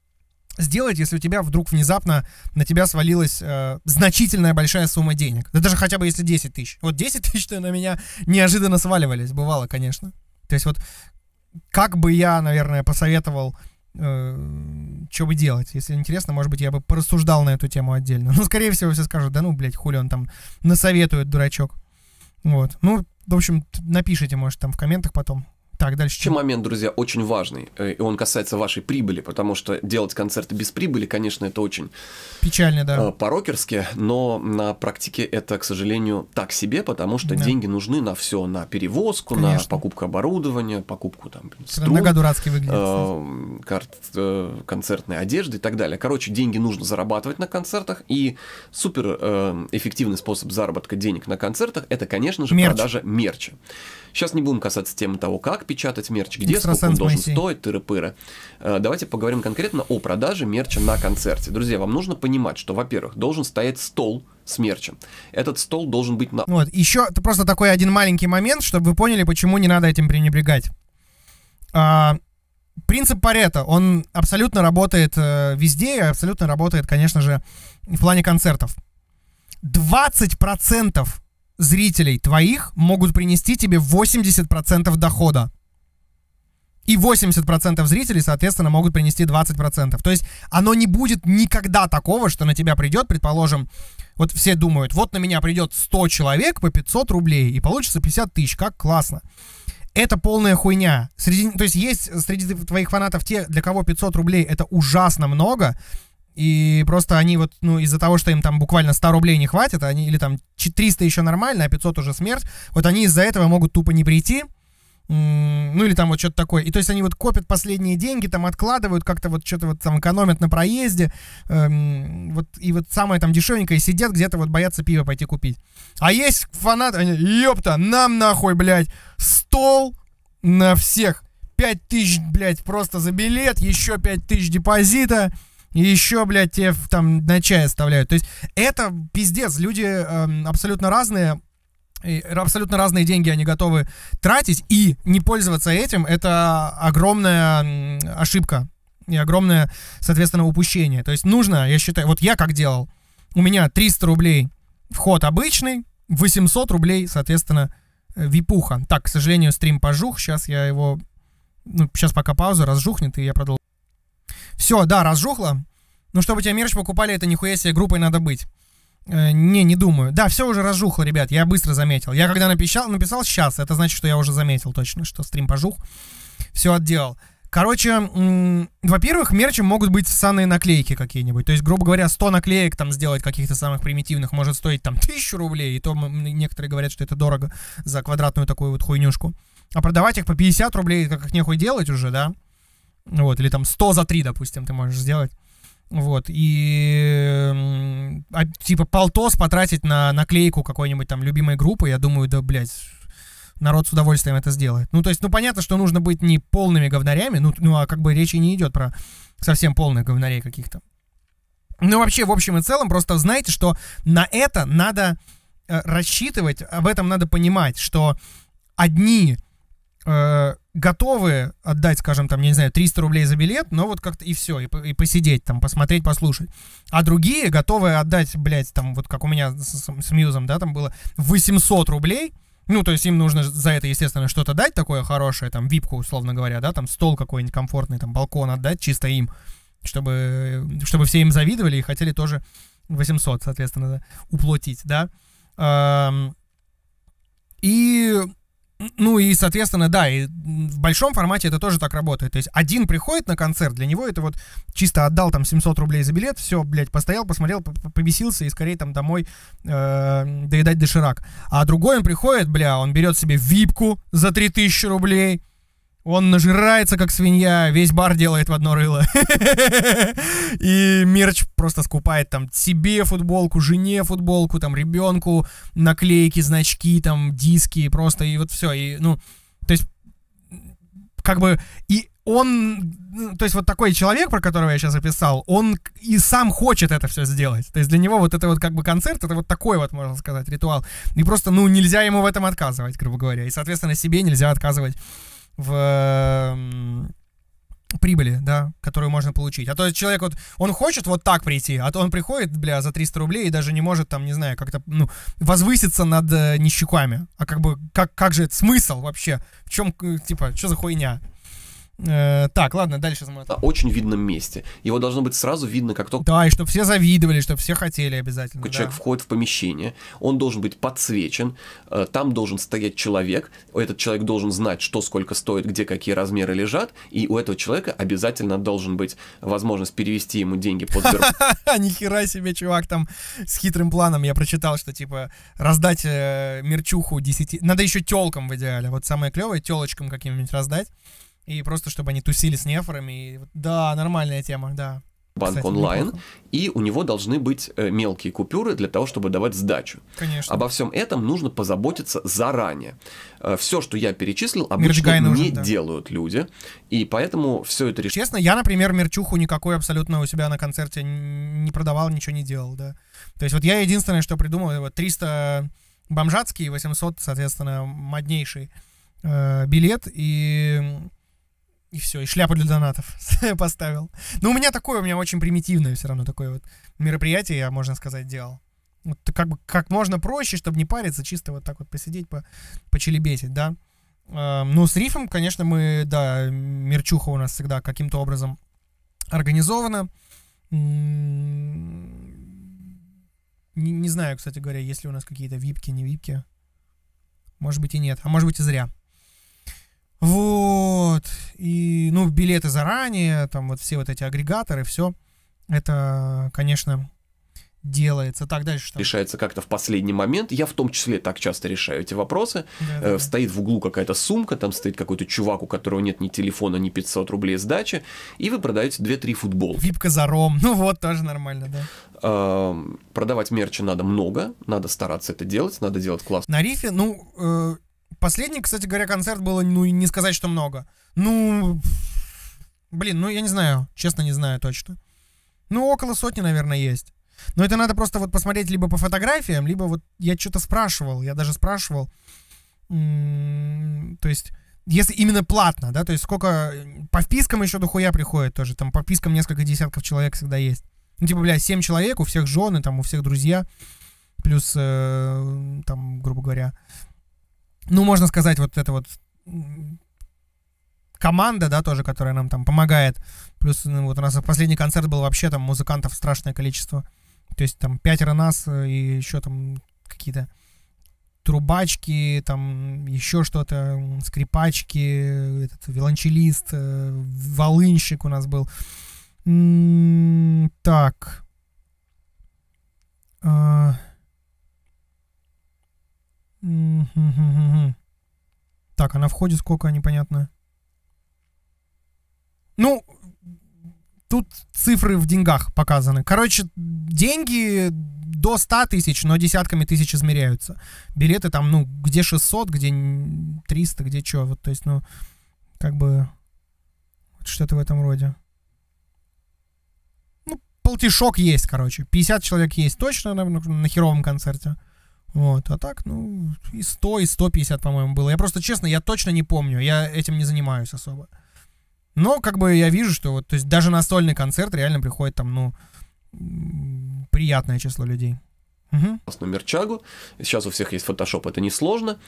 сделать, если у тебя вдруг внезапно на тебя свалилась э, значительная большая сумма денег. Да даже хотя бы если 10 тысяч. Вот 10 [LAUGHS] тысяч на меня неожиданно сваливались, бывало, конечно. То есть вот как бы я, наверное, посоветовал, э, что бы делать. Если интересно, может быть, я бы порассуждал на эту тему отдельно. Но, скорее всего, все скажут, да ну, блядь, хули он там насоветует, дурачок. Вот. Ну, в общем, напишите, может, там в комментах потом. Так, дальше. Чем момент, друзья, очень важный, э, и он касается вашей прибыли, потому что делать концерты без прибыли, конечно, это очень... Печально, да. Э, по рокерски. но на практике это, к сожалению, так себе, потому что да. деньги нужны на все, на перевозку, конечно. на покупку оборудования, покупку там струн, Нога дурацки выглядит. Э, э, концертной одежды и так далее. Короче, деньги нужно зарабатывать на концертах, и супер э, эффективный способ заработка денег на концертах, это, конечно же, Мерч. продажа мерча. Сейчас не будем касаться темы того, как печатать мерч, где, сколько он должен стоить, тыры-пыры. Э, давайте поговорим конкретно о продаже мерча на концерте. Друзья, вам нужно понимать, что, во-первых, должен стоять стол, с мерчем. Этот стол должен быть на... Вот, еще просто такой один маленький момент, чтобы вы поняли, почему не надо этим пренебрегать. А, принцип Парета, он абсолютно работает э, везде, абсолютно работает, конечно же, в плане концертов. 20% зрителей твоих могут принести тебе 80% дохода. И 80% зрителей, соответственно, могут принести 20%. То есть оно не будет никогда такого, что на тебя придет, предположим, вот все думают, вот на меня придет 100 человек по 500 рублей и получится 50 тысяч, как классно. Это полная хуйня. Среди, то есть есть среди твоих фанатов те, для кого 500 рублей это ужасно много, и просто они вот, ну, из-за того, что им там буквально 100 рублей не хватит, они, или там 300 еще нормально, а 500 уже смерть, вот они из-за этого могут тупо не прийти, ну или там вот что-то такое. И то есть они вот копят последние деньги, там откладывают, как-то вот что-то вот там экономят на проезде, эм, вот и вот самое там дешевенькое сидят где-то вот боятся пива пойти купить. А есть фанаты, они, ёпта, нам нахуй, блядь, стол на всех. 5 тысяч, блядь, просто за билет, еще 5 тысяч депозита. И еще, блядь, те там на чай оставляют. То есть это пиздец. Люди э, абсолютно разные. И абсолютно разные деньги они готовы тратить, и не пользоваться этим — это огромная ошибка и огромное, соответственно, упущение. То есть нужно, я считаю, вот я как делал, у меня 300 рублей вход обычный, 800 рублей, соответственно, э, випуха. Так, к сожалению, стрим пожух, сейчас я его, ну, сейчас пока пауза разжухнет, и я продолжу. Все, да, разжухло. Ну, чтобы тебе мерч покупали, это нихуя себе группой надо быть. Э, не, не думаю. Да, все уже разжухло, ребят, я быстро заметил. Я когда написал, написал сейчас, это значит, что я уже заметил точно, что стрим пожух. Все отделал. Короче, во-первых, мерчем могут быть ссаные наклейки какие-нибудь. То есть, грубо говоря, 100 наклеек там сделать каких-то самых примитивных может стоить там 1000 рублей. И то некоторые говорят, что это дорого за квадратную такую вот хуйнюшку. А продавать их по 50 рублей, как их нехуй делать уже, да? вот, или там 100 за 3, допустим, ты можешь сделать. Вот, и а, типа полтос потратить на наклейку какой-нибудь там любимой группы, я думаю, да, блядь, народ с удовольствием это сделает. Ну, то есть, ну, понятно, что нужно быть не полными говнарями, ну, ну а как бы речи не идет про совсем полных говнарей каких-то. Ну, вообще, в общем и целом, просто знайте, что на это надо э, рассчитывать, об этом надо понимать, что одни э, готовы отдать, скажем, там, я не знаю, 300 рублей за билет, но вот как-то и все, и, и посидеть там, посмотреть, послушать. А другие готовы отдать, блядь, там, вот как у меня с, с Мьюзом, да, там было 800 рублей, ну, то есть им нужно за это, естественно, что-то дать такое хорошее, там, випку, условно говоря, да, там, стол какой-нибудь комфортный, там, балкон отдать чисто им, чтобы, чтобы все им завидовали и хотели тоже 800, соответственно, да, уплатить, да. И ну и, соответственно, да, и в большом формате это тоже так работает. То есть один приходит на концерт, для него это вот чисто отдал там 700 рублей за билет, все, блядь, постоял, посмотрел, повесился и скорее там домой э, доедать доширак. А другой он приходит, бля, он берет себе випку за 3000 рублей, он нажирается, как свинья, весь бар делает в одно рыло. [LAUGHS] И мерч просто скупает там себе футболку, жене футболку, там ребенку наклейки, значки, там диски, просто и вот все. И, ну, то есть, как бы, и он, ну, то есть вот такой человек, про которого я сейчас описал, он и сам хочет это все сделать. То есть для него вот это вот как бы концерт, это вот такой вот, можно сказать, ритуал. И просто, ну, нельзя ему в этом отказывать, грубо говоря. И, соответственно, себе нельзя отказывать в прибыли, да, которую можно получить. А то человек вот, он хочет вот так прийти, а то он приходит, бля, за 300 рублей и даже не может там, не знаю, как-то, ну, возвыситься над э, нищеками. А как бы, как, как же это смысл вообще? В чем, э, типа, что за хуйня? Э, так, ладно, дальше смотрим. Очень видном месте. Его должно быть сразу видно, как только... Да, и чтобы все завидовали, чтобы все хотели обязательно. Человек да. входит в помещение, он должен быть подсвечен, э, там должен стоять человек, этот человек должен знать, что сколько стоит, где какие размеры лежат, и у этого человека обязательно должен быть возможность перевести ему деньги под [LAUGHS] Нихера себе, чувак, там с хитрым планом я прочитал, что типа раздать э, мерчуху 10... Надо еще телкам в идеале, вот самое клевое, телочкам каким-нибудь раздать. И просто, чтобы они тусили с нефорами. И... Да, нормальная тема, да. Банк Кстати, онлайн, и у него должны быть э, мелкие купюры для того, чтобы давать сдачу. Конечно. Обо всем этом нужно позаботиться заранее. Э, все, что я перечислил, обычно Мерчгай нужен, не да. делают люди, и поэтому все это решено. Честно, я, например, мерчуху никакой абсолютно у себя на концерте не продавал, ничего не делал, да. То есть вот я единственное, что придумал, вот 300 бомжатский, 800, соответственно, моднейший э, билет, и и все, и шляпу для донатов [LAUGHS] поставил. Но ну, у меня такое, у меня очень примитивное все равно такое вот мероприятие, я, можно сказать, делал. Вот как бы как можно проще, чтобы не париться, чисто вот так вот посидеть, по, почелебетить, да. Э, ну, с рифом, конечно, мы, да, мерчуха у нас всегда каким-то образом организована. Не, не знаю, кстати говоря, есть ли у нас какие-то випки, не випки. Может быть и нет, а может быть и зря. Вот. И, ну, билеты заранее, там вот все вот эти агрегаторы, все. Это, конечно, делается. Так, дальше что? Решается как-то в последний момент. Я в том числе так часто решаю эти вопросы. Да, да, да. Стоит в углу какая-то сумка, там стоит какой-то чувак, у которого нет ни телефона, ни 500 рублей сдачи, и вы продаете 2-3 футболки. Випка за ром. [LAUGHS] Ну вот, тоже нормально, да. Эм, продавать мерча надо много, надо стараться это делать, надо делать классно. На рифе, ну, э, Последний, кстати говоря, концерт было, ну, не сказать, что много. Ну, блин, ну, я не знаю, честно, не знаю точно. Ну, около сотни, наверное, есть. Но это надо просто вот посмотреть либо по фотографиям, либо вот я что-то спрашивал, я даже спрашивал, то есть, если именно платно, да, то есть сколько, по впискам еще дохуя приходит тоже, там по впискам несколько десятков человек всегда есть. Ну, типа, бля, 7 человек, у всех жены, там, у всех друзья, плюс, э, там, грубо говоря, ну, можно сказать, вот эта вот команда, да, тоже, которая нам там помогает. Плюс ну, вот у нас последний концерт был вообще там музыкантов страшное количество. То есть там пятеро нас э, и еще там какие-то трубачки, там еще что-то, скрипачки, этот виолончелист, э, волынщик у нас был. М -м так. А так, она входит сколько, непонятно. Ну, тут цифры в деньгах показаны. Короче, деньги до 100 тысяч, но десятками тысяч измеряются. Билеты там, ну, где 600, где 300, где что. Вот, то есть, ну, как бы что-то в этом роде. Ну, полтишок есть, короче. 50 человек есть точно на, на херовом концерте. Вот, а так, ну, и 100, и 150, по-моему, было. Я просто, честно, я точно не помню, я этим не занимаюсь особо. Но, как бы, я вижу, что вот, то есть даже настольный концерт реально приходит там, ну, приятное число людей угу. мерчагу. Сейчас у всех есть Photoshop, это несложно.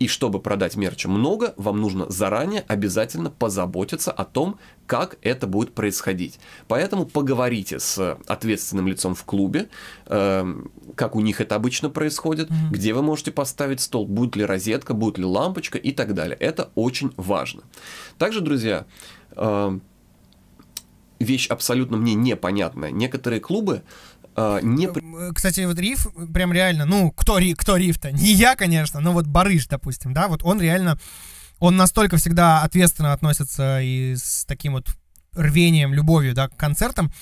И чтобы продать мерч много, вам нужно заранее обязательно позаботиться о том, как это будет происходить. Поэтому поговорите с ответственным лицом в клубе, э, как у них это обычно происходит, угу. где вы можете поставить стол, будет ли розетка, будет ли лампочка и так далее. Это очень важно. Также, друзья, э, вещь абсолютно мне непонятная. Некоторые клубы Э, не... Э, кстати, вот Риф прям реально, ну, кто, Ри, кто Риф-то? Не я, конечно, но вот Барыш, допустим, да, вот он реально, он настолько всегда ответственно относится и с таким вот рвением, любовью, да, к концертам.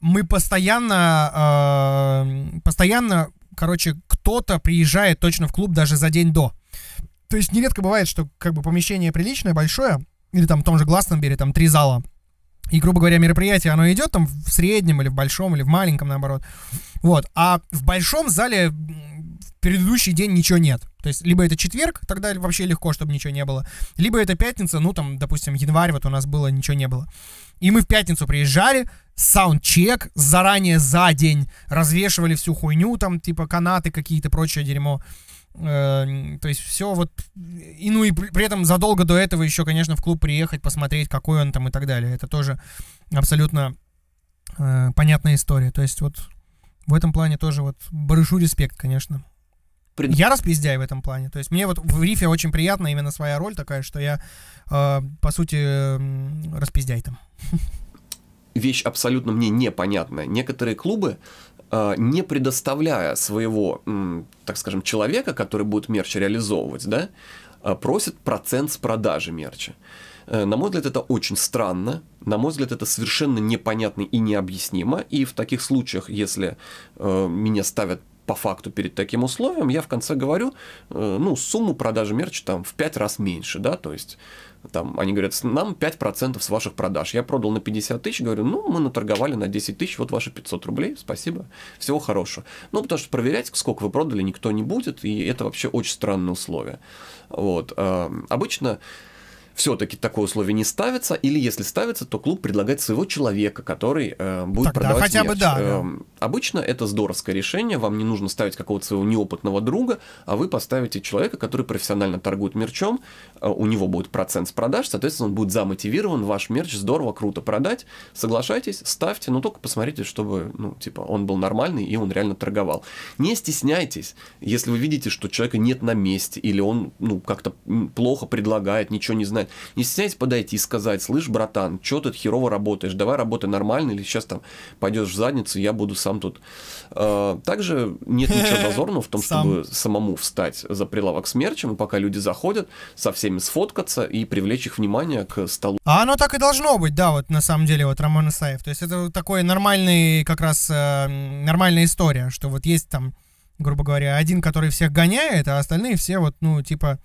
Мы постоянно, э, постоянно, короче, кто-то приезжает точно в клуб даже за день до. То есть нередко бывает, что как бы помещение приличное, большое, или там в том же Гластенбере, там три зала — и, грубо говоря, мероприятие, оно идет там в среднем или в большом, или в маленьком, наоборот. Вот. А в большом зале в предыдущий день ничего нет. То есть, либо это четверг, тогда вообще легко, чтобы ничего не было. Либо это пятница, ну, там, допустим, январь вот у нас было, ничего не было. И мы в пятницу приезжали, саундчек, заранее за день развешивали всю хуйню, там, типа, канаты какие-то, прочее дерьмо. Э, то есть все вот... И, ну и при этом задолго до этого еще, конечно, в клуб приехать, посмотреть, какой он там и так далее. Это тоже абсолютно э, понятная история. То есть вот в этом плане тоже вот барышу респект, конечно. При... Я распиздяй в этом плане. То есть мне вот в рифе очень приятно именно своя роль такая, что я, э, по сути, э, распиздяй там. Вещь абсолютно мне непонятная. Некоторые клубы, э, Э, не предоставляя своего, так скажем, человека, который будет мерч реализовывать, да, э, просит процент с продажи мерча. Э, на мой взгляд, это очень странно, на мой взгляд, это совершенно непонятно и необъяснимо, и в таких случаях, если меня ставят по факту перед таким условием, я в конце говорю, э, ну, сумму продажи мерча там в 5 раз меньше, да, то есть там, они говорят, нам 5% с ваших продаж. Я продал на 50 тысяч, говорю, ну, мы наторговали на 10 тысяч, вот ваши 500 рублей, спасибо, всего хорошего. Ну, потому что проверять, сколько вы продали, никто не будет, и это вообще очень странное условие. Вот. Эм, обычно все-таки такое условие не ставится, или если ставится, то клуб предлагает своего человека, который э, будет Тогда продавать хотя мяч. Бы да, э, да. Обычно это здоровское решение, вам не нужно ставить какого-то своего неопытного друга, а вы поставите человека, который профессионально торгует мерчом, э, у него будет процент с продаж, соответственно, он будет замотивирован ваш мерч здорово, круто продать, соглашайтесь, ставьте, но только посмотрите, чтобы, ну, типа, он был нормальный и он реально торговал. Не стесняйтесь, если вы видите, что человека нет на месте, или он, ну, как-то плохо предлагает, ничего не знает, знает. Не стесняйтесь подойти и сказать, слышь, братан, что тут херово работаешь, давай работай нормально, или сейчас там пойдешь в задницу, я буду сам тут. А, также нет ничего зазорного [LAUGHS] в том, чтобы самому встать за прилавок с мерчем, пока люди заходят, со всеми сфоткаться и привлечь их внимание к столу. А оно так и должно быть, да, вот на самом деле, вот Роман Исаев. То есть это такой нормальный, как раз, э, нормальная история, что вот есть там грубо говоря, один, который всех гоняет, а остальные все вот, ну, типа,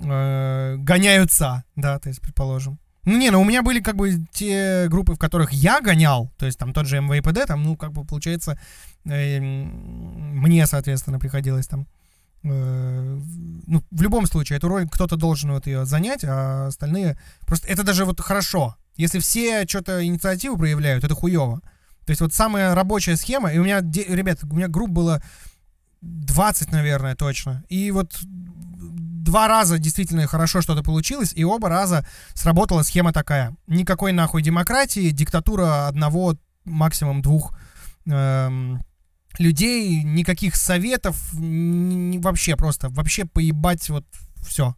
Э, гоняются, да, то есть, предположим. Ну не, ну у меня были как бы те группы, в которых я гонял, то есть там тот же МВПД, там, ну как бы получается, э, мне, соответственно, приходилось там, э, ну в любом случае, эту роль кто-то должен вот ее занять, а остальные, просто это даже вот хорошо, если все что-то инициативу проявляют, это хуево. То есть вот самая рабочая схема, и у меня, ребят, у меня групп было 20, наверное, точно, и вот два раза действительно хорошо что-то получилось, и оба раза сработала схема такая. Никакой нахуй демократии, диктатура одного, максимум двух эм, людей, никаких советов, ни, вообще просто, вообще поебать вот все.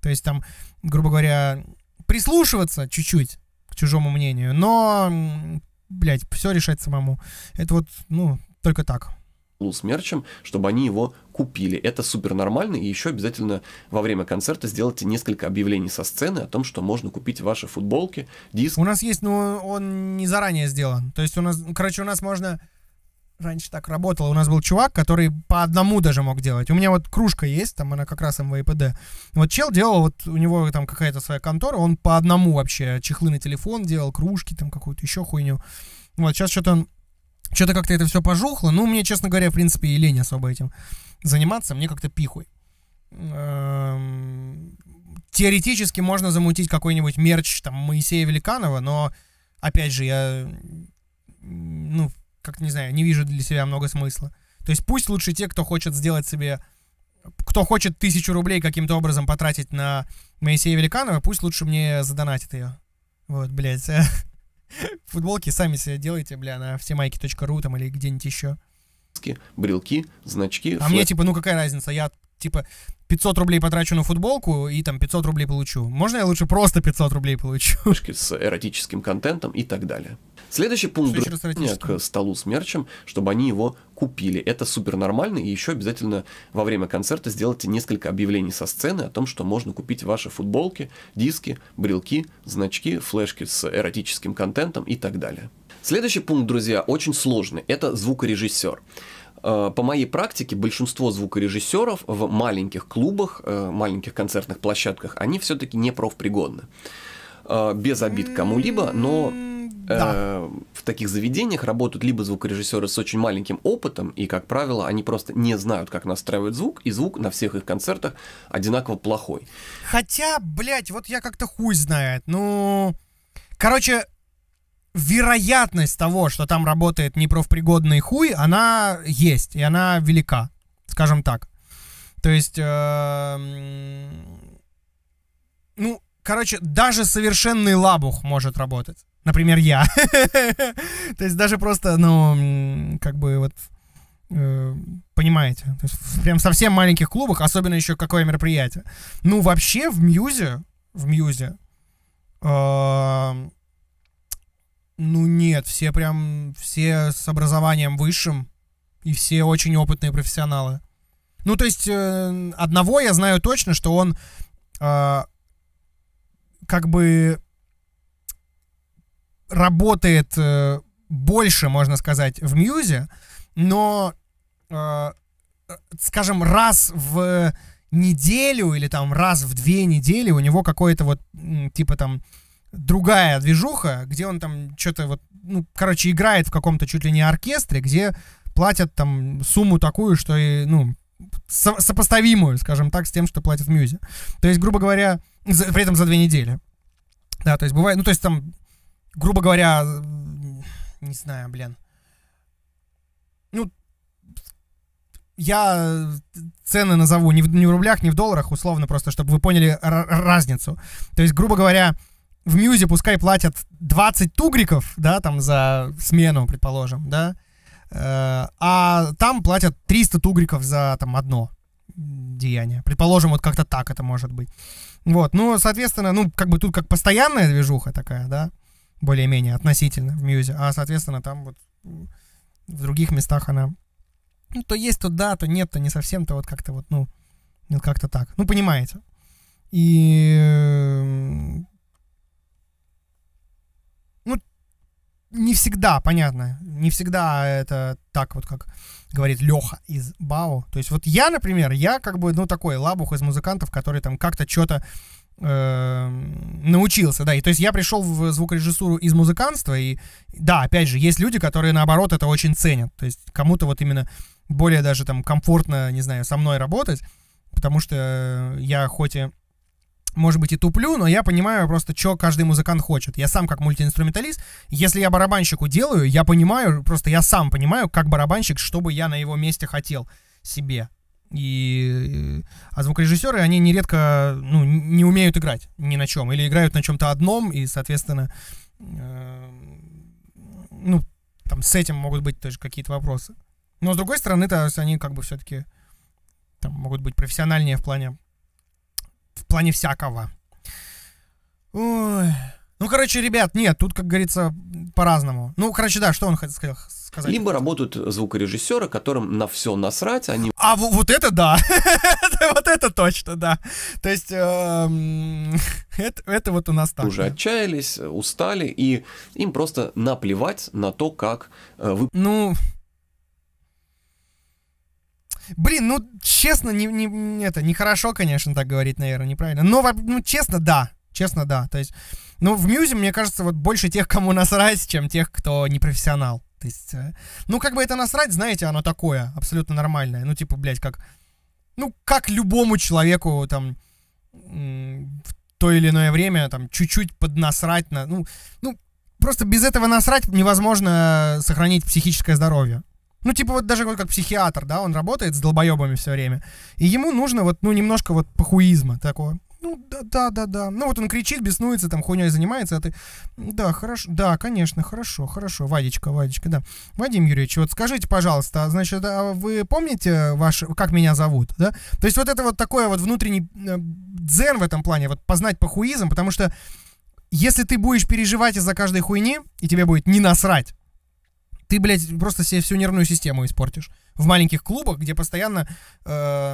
То есть там, грубо говоря, прислушиваться чуть-чуть к чужому мнению, но, блядь, все решать самому. Это вот, ну, только так с мерчем, чтобы они его купили. Это супер нормально, и еще обязательно во время концерта сделайте несколько объявлений со сцены о том, что можно купить ваши футболки, диск. У нас есть, но он не заранее сделан. То есть у нас, короче, у нас можно... Раньше так работало. У нас был чувак, который по одному даже мог делать. У меня вот кружка есть, там она как раз МВПД. Вот чел делал, вот у него там какая-то своя контора, он по одному вообще чехлы на телефон делал, кружки там какую-то еще хуйню. Вот сейчас что-то он что-то как-то это все пожухло. Ну, мне, честно говоря, в принципе, и лень особо этим заниматься. Мне как-то пихуй. Эм, теоретически можно замутить какой-нибудь мерч там Моисея Великанова, но, опять же, я, ну, как-то, не знаю, не вижу для себя много смысла. То есть пусть лучше те, кто хочет сделать себе кто хочет тысячу рублей каким-то образом потратить на Моисея Великанова, пусть лучше мне задонатит ее. Вот, блядь. [LAUGHS] Футболки сами себе делайте, бля, на всемайки.ру там или где-нибудь еще. Брелки, значки. А флэ... мне типа, ну какая разница, я типа, 500 рублей потрачу на футболку и там 500 рублей получу. Можно я лучше просто 500 рублей получу? [LAUGHS] С эротическим контентом и так далее. Следующий пункт друзья, к столу с мерчем, чтобы они его купили. Это супер нормально, и еще обязательно во время концерта сделайте несколько объявлений со сцены о том, что можно купить ваши футболки, диски, брелки, значки, флешки с эротическим контентом и так далее. Следующий пункт, друзья, очень сложный. Это звукорежиссер. Э, по моей практике большинство звукорежиссеров в маленьких клубах, э, маленьких концертных площадках, они все-таки не профпригодны. Э, без обид кому-либо, но да. в таких заведениях работают либо звукорежиссеры с очень маленьким опытом, и, как правило, они просто не знают, как настраивать звук, и звук на всех их концертах одинаково плохой. Хотя, блядь, вот я как-то хуй знает, ну... Короче, вероятность того, что там работает непрофпригодный хуй, она есть, и она велика, скажем так. То есть, эм, ну, короче, даже совершенный лабух может работать. Например, я. [LAUGHS] То есть даже просто, ну, как бы вот эм, понимаете, то в прям совсем маленьких клубах, особенно еще какое мероприятие. Ну, вообще в Мьюзе, в Мьюзе, эм, ну нет, все прям, все с образованием высшим, и все очень опытные профессионалы. Ну, то есть, э, одного я знаю точно, что он э, как бы работает э, больше, можно сказать, в мьюзе, но, э, скажем, раз в неделю или там раз в две недели у него какое-то вот, типа там, другая движуха, где он там что-то вот, ну, короче, играет в каком-то чуть ли не оркестре, где платят там сумму такую, что и, ну, со сопоставимую, скажем так, с тем, что платят в Мьюзе. То есть, грубо говоря, за, при этом за две недели. Да, то есть бывает, ну, то есть там, грубо говоря, не знаю, блин. Ну, я цены назову не в, не в рублях, не в долларах, условно, просто, чтобы вы поняли разницу. То есть, грубо говоря, в Мьюзе пускай платят 20 тугриков, да, там за смену, предположим, да, э, а там платят 300 тугриков за там одно деяние. Предположим, вот как-то так это может быть. Вот, ну, соответственно, ну, как бы тут как постоянная движуха такая, да, более-менее относительно в Мьюзе, а, соответственно, там вот в других местах она, ну, то есть, то да, то нет, то не совсем, то вот как-то вот, ну, ну как-то так. Ну, понимаете. И не всегда, понятно, не всегда это так вот, как говорит Леха из Бао. То есть вот я, например, я как бы, ну, такой лабух из музыкантов, который там как-то что-то эм, научился, да, и то есть я пришел в звукорежиссуру из музыканства, и да, опять же, есть люди, которые наоборот это очень ценят, то есть кому-то вот именно более даже там комфортно, не знаю, со мной работать, потому что я хоть и может быть, и туплю, но я понимаю просто, что каждый музыкант хочет. Я сам как мультиинструменталист, если я барабанщику делаю, я понимаю, просто я сам понимаю, как барабанщик, что бы я на его месте хотел себе. И... А звукорежиссеры, они нередко ну, не умеют играть ни на чем. Или играют на чем-то одном, и, соответственно, э... ну, там с этим могут быть тоже какие-то вопросы. Но с другой стороны, то они как бы все-таки там могут быть профессиональнее в плане плане всякого. Ой. Ну, короче, ребят, нет, тут, как говорится, по-разному. Ну, короче, да, что он хотел сказать? Либо работают звукорежиссеры, которым на все насрать, а они... А вот это да! [LAUGHS] Вот это точно, да. То есть, э, это вот у нас так. Уже отчаялись, э, устали, и им просто наплевать на то, как э, вы... Ну, Блин, ну, честно, не, не, это нехорошо, конечно, так говорить, наверное, неправильно. Но, ну, честно, да. Честно, да. То есть, ну, в Мьюзе, мне кажется, вот больше тех, кому насрать, чем тех, кто не профессионал. То есть, э, ну, как бы это насрать, знаете, оно такое, абсолютно нормальное. Ну, типа, блядь, как... Ну, как любому человеку, там, в то или иное время, там, чуть-чуть поднасрать на... Ну, ну, просто без этого насрать невозможно сохранить психическое здоровье. Ну, типа вот даже как психиатр, да, он работает с долбоебами все время. И ему нужно вот, ну, немножко вот похуизма такого. Ну, да, да, да, да. Ну, вот он кричит, беснуется, там хуйней занимается, а ты... Да, хорошо, да, конечно, хорошо, хорошо. Вадечка, Вадечка, да. Вадим Юрьевич, вот скажите, пожалуйста, а, значит, а вы помните, ваш, как меня зовут, да? То есть вот это вот такое вот внутренний э, дзен в этом плане, вот познать похуизм, потому что если ты будешь переживать из-за каждой хуйни, и тебе будет не насрать, ты, блядь, просто себе всю нервную систему испортишь. В маленьких клубах, где постоянно э,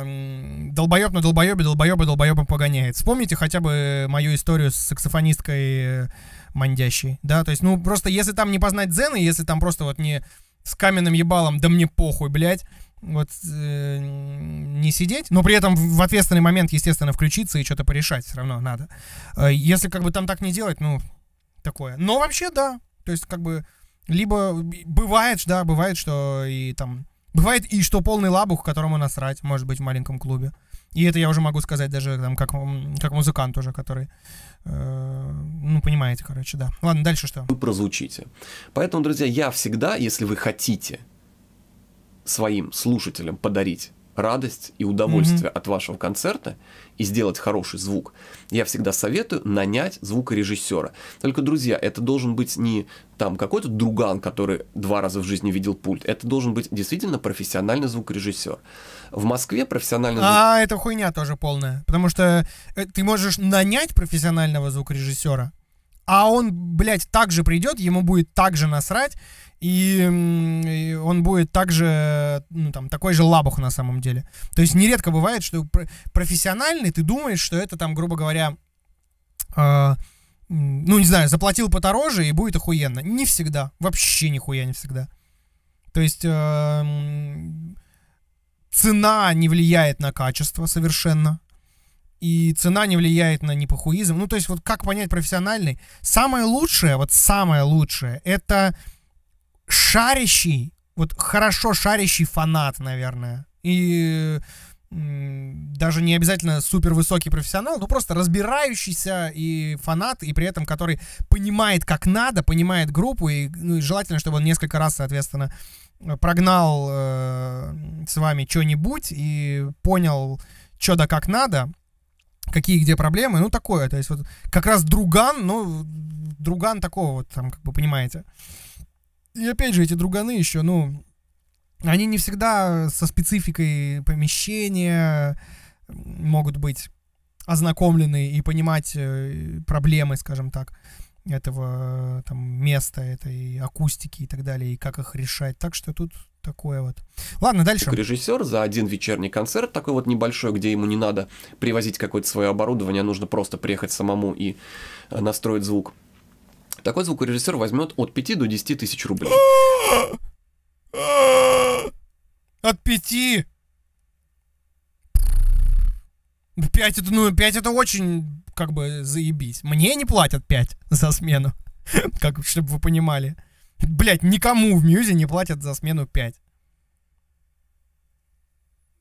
эм, долбоеб на долбоебе, долбоеба долбоебом погоняет. Вспомните хотя бы мою историю с саксофонисткой э, мандящей. Да, то есть, ну, просто если там не познать дзены, если там просто вот не с каменным ебалом, да мне похуй, блядь, вот э, не сидеть, но при этом в ответственный момент, естественно, включиться и что-то порешать все равно надо. Э, если как бы там так не делать, ну, такое. Но вообще, да, то есть как бы либо бывает, да, бывает, что и там... Бывает и что полный лабух, которому насрать, может быть, в маленьком клубе. И это я уже могу сказать даже там как, как музыкант уже, который... Э, ну, понимаете, короче, да. Ладно, дальше что? Вы прозвучите. Поэтому, друзья, я всегда, если вы хотите своим слушателям подарить радость и удовольствие mm-hmm. от вашего концерта и сделать хороший звук, я всегда советую нанять звукорежиссера. Только, друзья, это должен быть не там какой-то друган, который два раза в жизни видел пульт. Это должен быть действительно профессиональный звукорежиссер. В Москве профессиональный а, звук... А, это хуйня тоже полная. Потому что э, ты можешь нанять профессионального звукорежиссера, а он, блядь, так же придет, ему будет так же насрать, и, и он будет также, э, ну, там, такой же лабух на самом деле. То есть нередко бывает, что профессиональный, ты думаешь, что это там, грубо говоря, э, ну, не знаю, заплатил подороже и будет охуенно. Не всегда. Вообще нихуя не всегда. То есть э, цена не влияет на качество совершенно. И цена не влияет на непохуизм. Ну, то есть вот как понять профессиональный? Самое лучшее, вот самое лучшее, это шарящий, вот хорошо шарящий фанат, наверное. И даже не обязательно супер высокий профессионал, но просто разбирающийся и фанат, и при этом который понимает, как надо, понимает группу, и, ну, и желательно, чтобы он несколько раз, соответственно, прогнал э, с вами что-нибудь и понял, что да как надо, какие где проблемы, ну такое, то есть вот как раз друган, ну друган такого вот там, как бы понимаете и опять же, эти друганы еще, ну, они не всегда со спецификой помещения могут быть ознакомлены и понимать э, проблемы, скажем так, этого там места, этой акустики и так далее, и как их решать. Так что тут такое вот. Ладно, дальше. режиссер за один вечерний концерт, такой вот небольшой, где ему не надо привозить какое-то свое оборудование, нужно просто приехать самому и э, настроить звук. Такой звукорежиссер возьмет от 5 до 10 тысяч рублей. От 5? 5 ну, это, ну, 5 это очень, как бы, заебись. Мне не платят 5 за смену. [LAUGHS] Как, чтобы вы понимали. Блять, никому в Мьюзе не платят за смену 5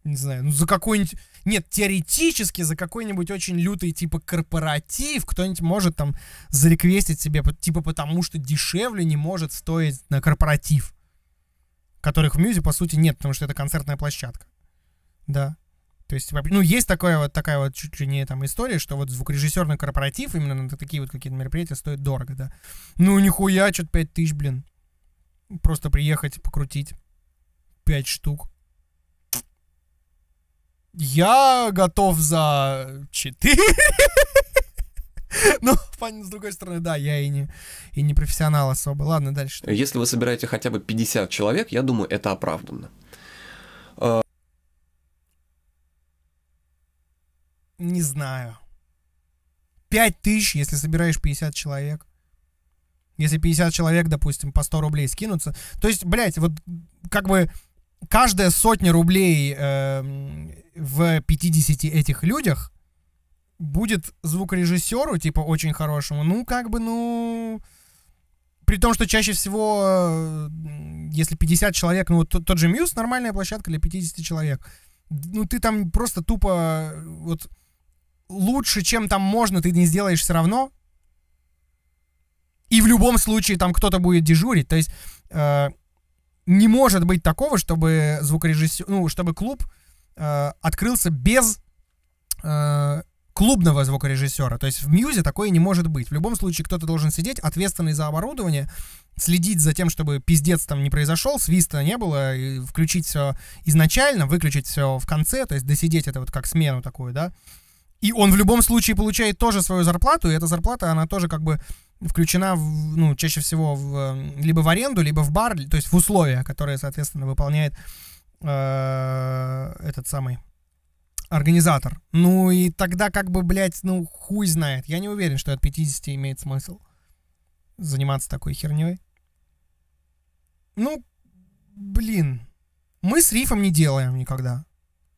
не знаю, ну за какой-нибудь... Нет, теоретически за какой-нибудь очень лютый типа корпоратив кто-нибудь может там зареквестить себе, типа потому что дешевле не может стоить на э, корпоратив, которых в Мьюзе по сути нет, потому что это концертная площадка. Да. То есть, ну, есть такая вот, такая вот чуть ли не там история, что вот звукорежиссерный корпоратив, именно на такие вот какие-то мероприятия стоит дорого, да. Ну, нихуя, что-то 5 тысяч, блин. Просто приехать, покрутить. 5 штук. Я готов за 4. Ну, с другой стороны, да, я и не, и не профессионал особо. Ладно, дальше. Если вы собираете хотя бы 50 человек, я думаю, это оправданно. Не знаю. 5 тысяч, если собираешь 50 человек. Если 50 человек, допустим, по 100 рублей скинутся. То есть, блядь, вот как бы каждая сотня рублей э, в 50 этих людях будет звукорежиссеру, типа, очень хорошему, ну, как бы, ну... При том, что чаще всего, э, если 50 человек, ну, вот тот же Мьюз нормальная площадка для 50 человек. Ну, ты там просто тупо, вот, лучше, чем там можно, ты не сделаешь все равно. И в любом случае там кто-то будет дежурить. То есть, э, не может быть такого, чтобы звукорежиссер, ну, чтобы клуб э, открылся без э, клубного звукорежиссера. То есть в Мьюзе такое не может быть. В любом случае кто-то должен сидеть, ответственный за оборудование, следить за тем, чтобы пиздец там не произошел, свиста не было, и включить все изначально, выключить все в конце, то есть досидеть это вот как смену такую, да. И он в любом случае получает тоже свою зарплату, и эта зарплата, она тоже как бы включена, в, ну, чаще всего в, э, либо в аренду, либо в бар, то есть в условия, которые, соответственно, выполняет э, этот самый организатор. Ну и тогда как бы, блядь, ну хуй знает. Я не уверен, что от 50 имеет смысл заниматься такой херней. Ну, блин. Мы с рифом не делаем никогда.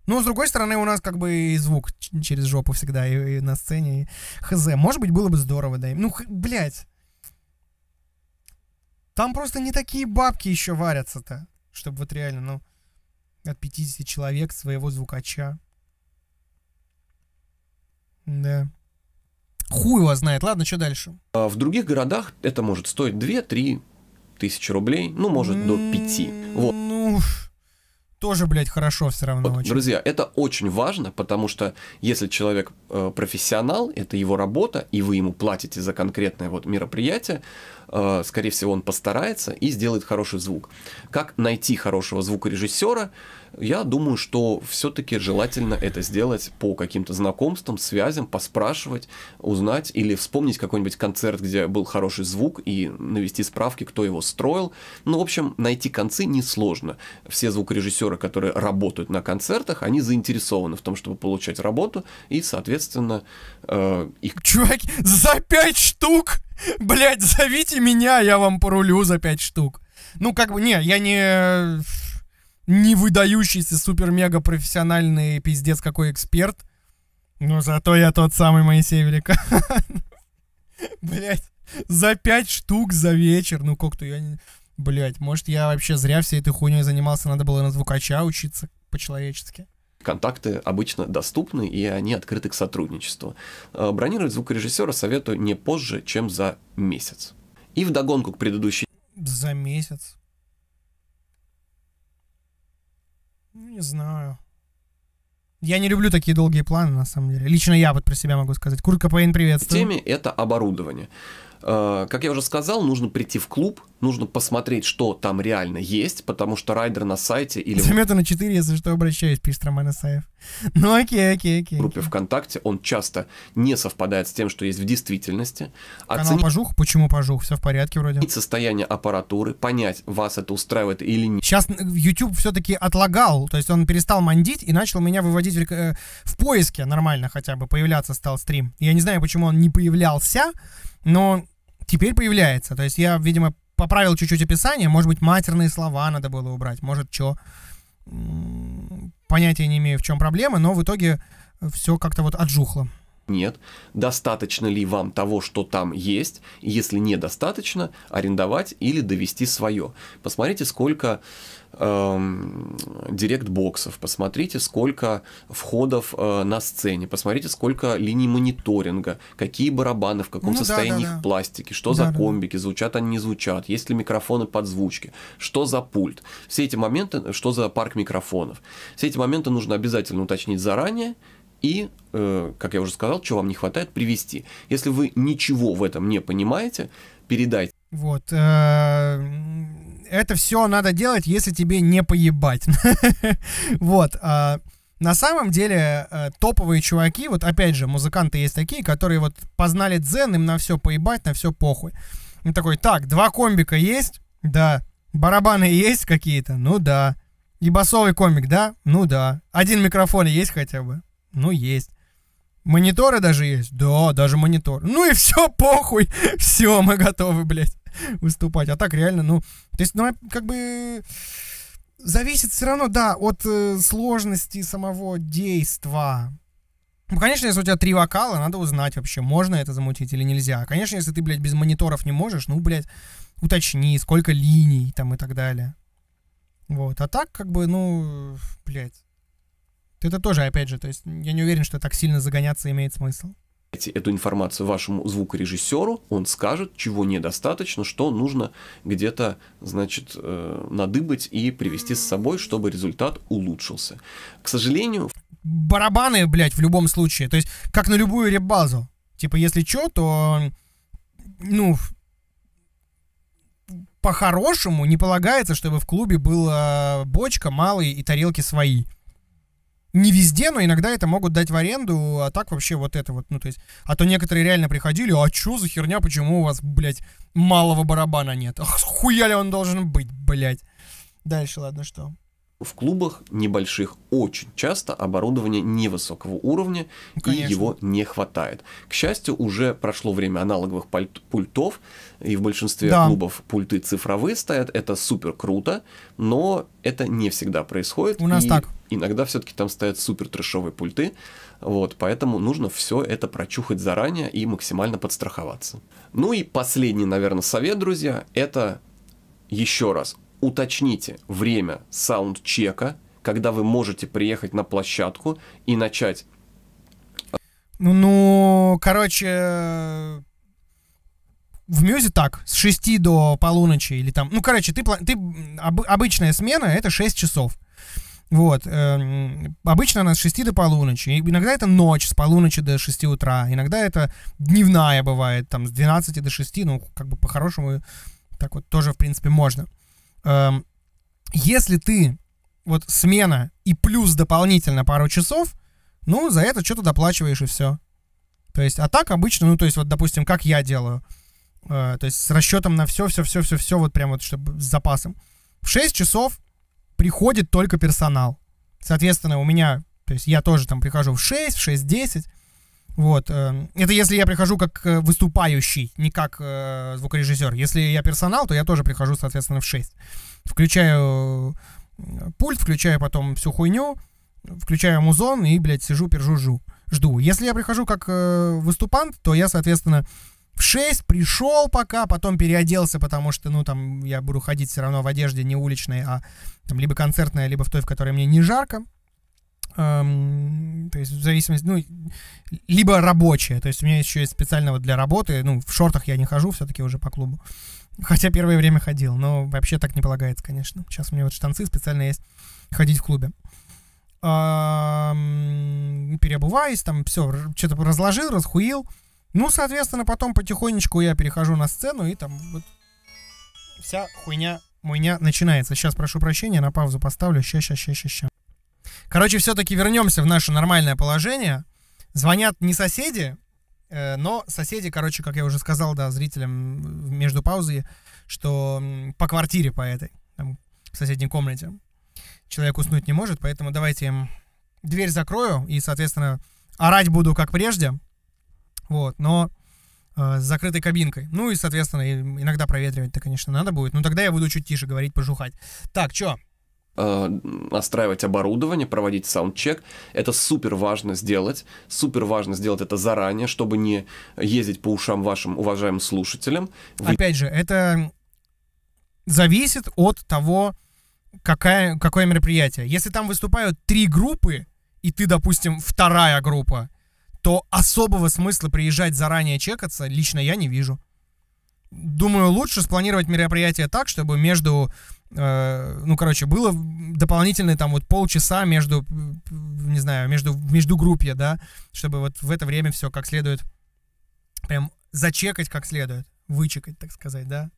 Ну, с другой стороны, у нас как бы и звук через жопу всегда и, и на сцене, и хз. Может быть, было бы здорово, да. Ну, х- блядь. Там просто не такие бабки еще варятся-то, чтобы вот реально, ну, от 50 человек своего звукача. Да. Хуй его знает. Ладно, что дальше? А в других городах это может стоить 2-3 тысячи рублей, ну, может, до 5. Вот. Ну тоже, блядь, хорошо все равно. Вот, Друзья, это очень важно, потому что если человек э, профессионал, это его работа, и вы ему платите за конкретное вот мероприятие, Э, скорее всего, он постарается и сделает хороший звук. Как найти хорошего звукорежиссера? Я думаю, что все-таки желательно это сделать по каким-то знакомствам, связям, поспрашивать, узнать или вспомнить какой-нибудь концерт, где был хороший звук и навести справки, кто его строил. Ну, в общем, найти концы несложно. Все звукорежиссеры, которые работают на концертах, они заинтересованы в том, чтобы получать работу, и, соответственно, э, их... Чуваки, за пять штук [LAUGHS] Блять, зовите меня, я вам порулю за пять штук. Ну, как бы, не, я не не выдающийся супер-мега профессиональный пиздец какой эксперт. Но зато я тот самый Моисей Великан. [LAUGHS] Блять, за пять штук за вечер. Ну как-то я не... Блять, может я вообще зря всей этой хуйней занимался, надо было на звукача учиться по-человечески. Контакты обычно доступны, и они открыты к сотрудничеству. Э, бронировать звукорежиссера советую не позже, чем за месяц. И вдогонку к предыдущей... За месяц? Ну, не знаю. Я не люблю такие долгие планы, на самом деле. Лично я вот про себя могу сказать. Курт Копейн, приветствую. В теме это оборудование. Э, как я уже сказал, нужно прийти в клуб, нужно посмотреть, что там реально есть, потому что райдер на сайте или... Замета на 4, если что, обращаюсь, пишет Роман Исаев. Ну окей, окей, окей. В группе ВКонтакте он часто не совпадает с тем, что есть в действительности. Канал Оцени... Пожух? Почему Пожух? Все в порядке вроде. И состояние аппаратуры, понять, вас это устраивает или нет. Сейчас э, YouTube все-таки отлагал, то есть он перестал мандить и начал меня выводить в, э, в поиске нормально хотя бы, появляться стал стрим. Я не знаю, почему он не появлялся, но теперь появляется. То есть я, видимо, поправил чуть-чуть описание. Может быть, матерные слова надо было убрать. Может, что. Понятия не имею, в чем проблема, но в итоге все как-то вот отжухло. Нет. Достаточно ли вам того, что там есть? Если недостаточно, арендовать или довести свое. Посмотрите, сколько Эм, директ-боксов, посмотрите, сколько входов э, на сцене, посмотрите, сколько линий мониторинга, какие барабаны, в каком ну, состоянии да, да, их да. пластики, что да, за комбики, да. звучат они, не звучат, есть ли микрофоны подзвучки, что за пульт. Все эти моменты, что за парк микрофонов. Все эти моменты нужно обязательно уточнить заранее, и, э, как я уже сказал, что вам не хватает, привести. Если вы ничего в этом не понимаете, передайте. Вот. Э, это все надо делать, если тебе не поебать. [LAUGHS] Вот. А, на самом деле э, топовые чуваки, вот опять же, музыканты есть такие, которые вот познали дзен, им на все поебать, на все похуй. Он такой, так, два комбика есть? Да. Барабаны есть какие-то? Ну да. И басовый комик, да? Ну да. Один микрофон есть хотя бы? Ну есть. Мониторы даже есть? Да, даже монитор. Ну и все, похуй. [LAUGHS] Все, мы готовы, блядь. [LAUGHS] выступать. А так реально, ну, то есть, ну, а, как бы зависит все равно, да, от э, сложности самого действа. Ну, конечно, если у тебя три вокала, надо узнать вообще, можно это замутить или нельзя. Конечно, если ты, блядь, без мониторов не можешь, ну, блядь, уточни, сколько линий там и так далее. Вот, а так, как бы, ну, блядь. Это тоже, опять же, то есть я не уверен, что так сильно загоняться имеет смысл эту информацию вашему звукорежиссеру, он скажет, чего недостаточно, что нужно где-то, значит, э, надыбать и привести с собой, чтобы результат улучшился. К сожалению... Барабаны, блядь, в любом случае. То есть, как на любую реп базу. Типа, если чё, то... Ну, по-хорошему не полагается, чтобы в клубе была бочка, малые и тарелки свои. Не везде, но иногда это могут дать в аренду, а так вообще вот это вот, ну то есть, а то некоторые реально приходили, а чё за херня, почему у вас, блядь, малого барабана нет? Ах, хуя ли он должен быть, блядь. Дальше, ладно, что? в клубах небольших очень часто оборудование невысокого уровня, ну, и его не хватает. К счастью, уже прошло время аналоговых пультов, и в большинстве да. клубов пульты цифровые стоят. Это супер круто, но это не всегда происходит. У нас так. Иногда все-таки там стоят супер трешовые пульты. Вот, поэтому нужно все это прочухать заранее и максимально подстраховаться. Ну и последний, наверное, совет, друзья, это еще раз уточните время саундчека, когда вы можете приехать на площадку и начать. Ну, ну короче, в Мюзе так, с 6 до полуночи или там. Ну, короче, ты, ты об, обычная смена это 6 часов. Вот. Э, обычно она с 6 до полуночи. Иногда это ночь с полуночи до 6 утра. Иногда это дневная бывает, там, с 12 до 6. Ну, как бы по-хорошему так вот тоже, в принципе, можно э, если ты вот смена и плюс дополнительно пару часов, ну, за это что-то доплачиваешь и все. То есть, а так обычно, ну, то есть, вот, допустим, как я делаю, э, то есть с расчетом на все, все, все, все, все, вот прям вот, чтобы с запасом. В 6 часов приходит только персонал. Соответственно, у меня, то есть я тоже там прихожу в 6, в 6.10, вот. Э, это если я прихожу как э, выступающий, не как э, звукорежиссер. Если я персонал, то я тоже прихожу, соответственно, в 6. Включаю пульт, включаю потом всю хуйню, включаю музон и, блядь, сижу, пержу, жу, жду. Если я прихожу как выступант, то я, соответственно, в 6 пришел пока, потом переоделся, потому что, ну, там, я буду ходить все равно в одежде не уличной, а там либо концертная, либо в той, в которой мне не жарко эм, то есть в зависимости, ну, либо рабочие, то есть у меня еще есть специального для работы, ну, в шортах я не хожу все-таки уже по клубу, [LAUGHS] хотя первое время ходил, но вообще так не полагается, конечно. Сейчас у меня вот штанцы специально есть ходить в клубе. Эм, переобуваюсь, там все, что-то разложил, расхуил, ну, соответственно, потом потихонечку я перехожу на сцену, и там вот вся хуйня, хуйня начинается. Сейчас прошу прощения, на паузу поставлю. Ща, ща, ща, ща, ща. Короче, все-таки вернемся в наше нормальное положение. Звонят не соседи, э, но соседи, короче, как я уже сказал, да, зрителям между паузой, что по квартире по этой, там, в соседней комнате. Человек уснуть не может, поэтому давайте им дверь закрою и, соответственно, орать буду, как прежде. Вот, но э, с закрытой кабинкой. Ну и, соответственно, иногда проветривать-то, конечно, надо будет. Но тогда я буду чуть тише говорить, пожухать. Так, чё? Э, настраивать оборудование, проводить саундчек. Это супер важно сделать. Супер важно сделать это заранее, чтобы не ездить по ушам вашим уважаемым слушателям. Вы... Опять же, это зависит от того, какая, какое мероприятие. Если там выступают три группы, и ты, допустим, вторая группа, то особого смысла приезжать заранее чекаться лично я не вижу. Думаю, лучше спланировать мероприятие так, чтобы между Э, ну, короче, было дополнительные там вот полчаса между, не знаю, между, между группе, да, чтобы вот в это время все как следует прям зачекать как следует, вычекать, так сказать, да.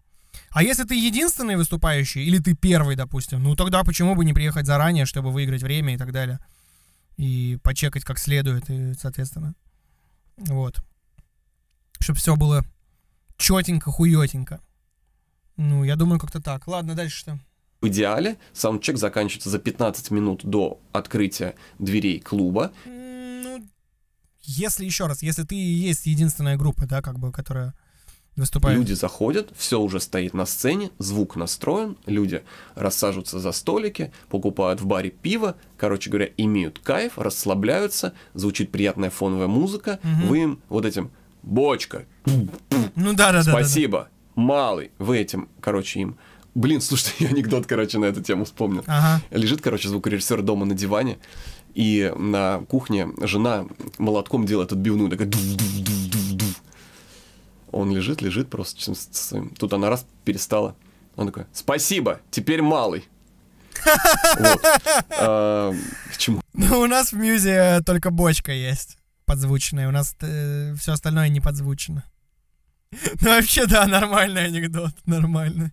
А если ты единственный выступающий, или ты первый, допустим, ну тогда почему бы не приехать заранее, чтобы выиграть время и так далее, и почекать как следует, и, соответственно, вот. Чтобы все было четенько, хуетенько. Ну, я думаю, как-то так. Ладно, дальше что? В идеале саундчек заканчивается за 15 минут до открытия дверей клуба. Ну, если, еще раз, если ты и есть единственная группа, да, как бы, которая выступает. Люди заходят, все уже стоит на сцене, звук настроен, люди рассаживаются за столики, покупают в баре пиво, короче говоря, имеют кайф, расслабляются, звучит приятная фоновая музыка, угу. вы им вот этим «бочка», ну да, да, спасибо, да, да, да малый в этим, короче, им. Блин, слушай, [LAUGHS] я анекдот, короче, на эту тему вспомнил. Ага. Лежит, короче, звукорежиссер дома на диване, и на кухне жена молотком делает отбивную, такая дув дув дув дув дув Он лежит, лежит просто. Тут она раз перестала. Он такой, спасибо, теперь малый. [LAUGHS] Вот. А, к чему? Ну, у нас в Мьюзе э, только бочка есть подзвучная, у нас э, все остальное не подзвучено. Ну вообще, да, нормальный анекдот, нормальный.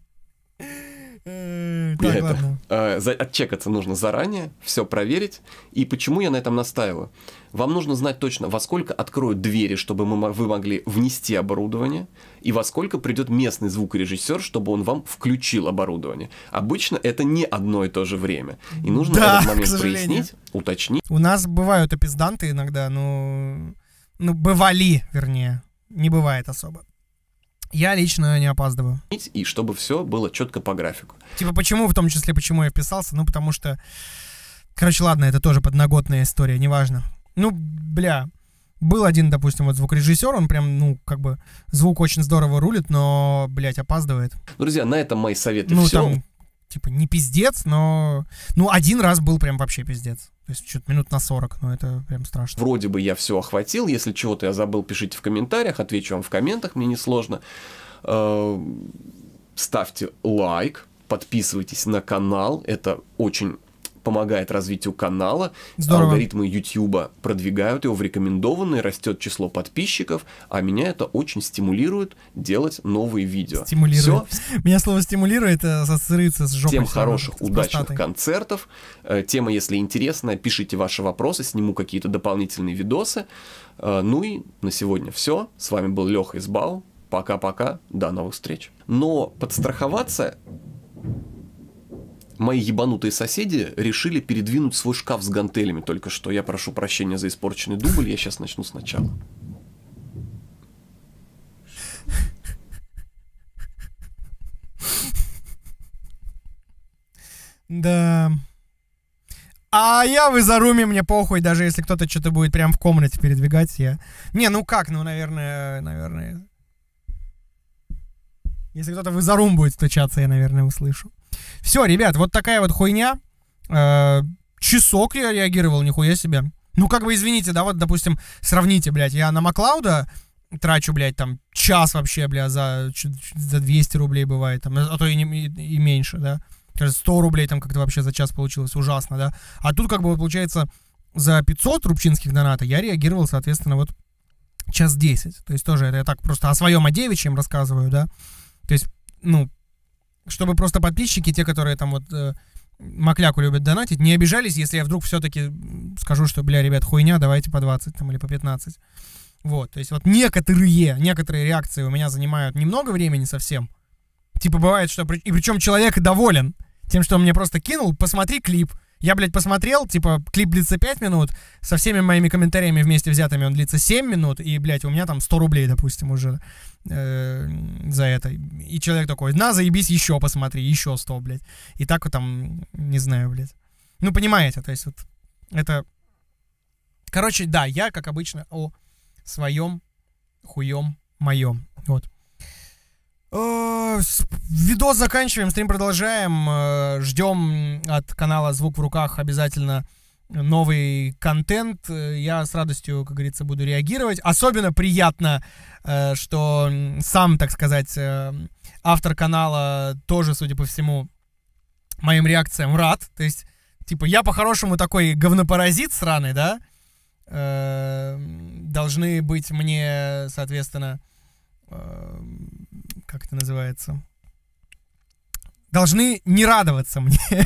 Так, ладно. Э, отчекаться нужно заранее, все проверить. И почему я на этом настаиваю? Вам нужно знать точно, во сколько откроют двери, чтобы мы, вы могли внести оборудование, и во сколько придет местный звукорежиссер, чтобы он вам включил оборудование. Обычно это не одно и то же время. И нужно да, этот момент прояснить, уточнить. У нас бывают опизданты иногда, но... Ну, ну, бывали, вернее. Не бывает особо. Я лично не опаздываю. И чтобы все было четко по графику. Типа почему, в том числе, почему я вписался? Ну, потому что... Короче, ладно, это тоже подноготная история, неважно. Ну, бля, был один, допустим, вот звукорежиссер, он прям, ну, как бы, звук очень здорово рулит, но, блядь, опаздывает. Друзья, на этом мои советы ну, все. Там типа не пиздец, но... Ну, один раз был прям вообще пиздец. То есть что-то минут на 40, но ну, это прям страшно. Вроде бы я все охватил. Если чего-то я забыл, пишите в комментариях. Отвечу вам в комментах, мне несложно. Эм, ставьте лайк, подписывайтесь на канал. Это очень помогает развитию канала. Здорово. Алгоритмы YouTube продвигают его в рекомендованные, растет число подписчиков, а меня это очень стимулирует делать новые видео. Стимулирует. Все. [LAUGHS] Меня слово стимулирует ассоциируется с жопой. Тем хороших, удачных концертов. Э, тема, если интересная, пишите ваши вопросы, сниму какие-то дополнительные видосы. Э, ну и на сегодня все. С вами был Леха Избал. Пока-пока, до новых встреч. Но подстраховаться мои ебанутые соседи решили передвинуть свой шкаф с гантелями только что. Я прошу прощения за испорченный дубль, я сейчас начну сначала. Да. А я в изаруме мне похуй, даже если кто-то что-то будет прям в комнате передвигать, я... Не, ну как, ну, наверное, наверное... Если кто-то в изарум будет стучаться, я, наверное, услышу. Все, ребят, вот такая вот хуйня. Э, часок я реагировал, нихуя себе. Ну, как бы, извините, да, вот, допустим, сравните, блядь, я на Маклауда трачу, блядь, там, час вообще, блядь, за, за 200 рублей бывает, там, а то и, не, и, меньше, да. Кажется, 100 рублей там как-то вообще за час получилось, ужасно, да. А тут, как бы, получается, за 500 рубчинских доната я реагировал, соответственно, вот час 10. То есть тоже это я так просто о своем, о девичьем рассказываю, да. То есть, ну, чтобы просто подписчики, те, которые там вот э, Макляку любят донатить, не обижались, если я вдруг все-таки скажу, что, бля, ребят, хуйня, давайте по 20 там, или по 15. Вот, то есть вот некоторые, некоторые реакции у меня занимают немного времени совсем. Типа бывает, что... И причем человек доволен тем, что он мне просто кинул, посмотри клип, я, блядь, посмотрел, типа, клип длится 5 минут, со всеми моими комментариями вместе взятыми он длится 7 минут, и, блядь, у меня там 100 рублей, допустим, уже э, за это. И человек такой, на, заебись, еще посмотри, еще 100, блядь. И так вот там, не знаю, блядь. Ну, понимаете, то есть вот это... Короче, да, я, как обычно, о своем хуем моем. Вот. Э, видос заканчиваем, стрим продолжаем. Э, ждем от канала «Звук в руках» обязательно новый контент. Э, я с радостью, как говорится, буду реагировать. Особенно приятно, что сам, так сказать, автор канала тоже, судя по всему, моим реакциям рад. То есть, типа, я по-хорошему такой говнопаразит сраный, да? Должны быть мне, соответственно, как это называется, должны не радоваться мне. [LAUGHS]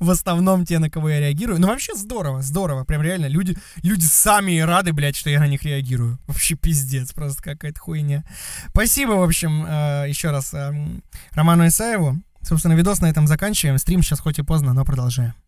В основном те, на кого я реагирую. Ну, вообще здорово, здорово. Прям реально, люди, люди сами рады, блядь, что я на них реагирую. Вообще пиздец, просто какая-то хуйня. Спасибо, в общем, э, еще раз эм, Роману Исаеву. Собственно, видос на этом заканчиваем. Стрим сейчас хоть и поздно, но продолжаем.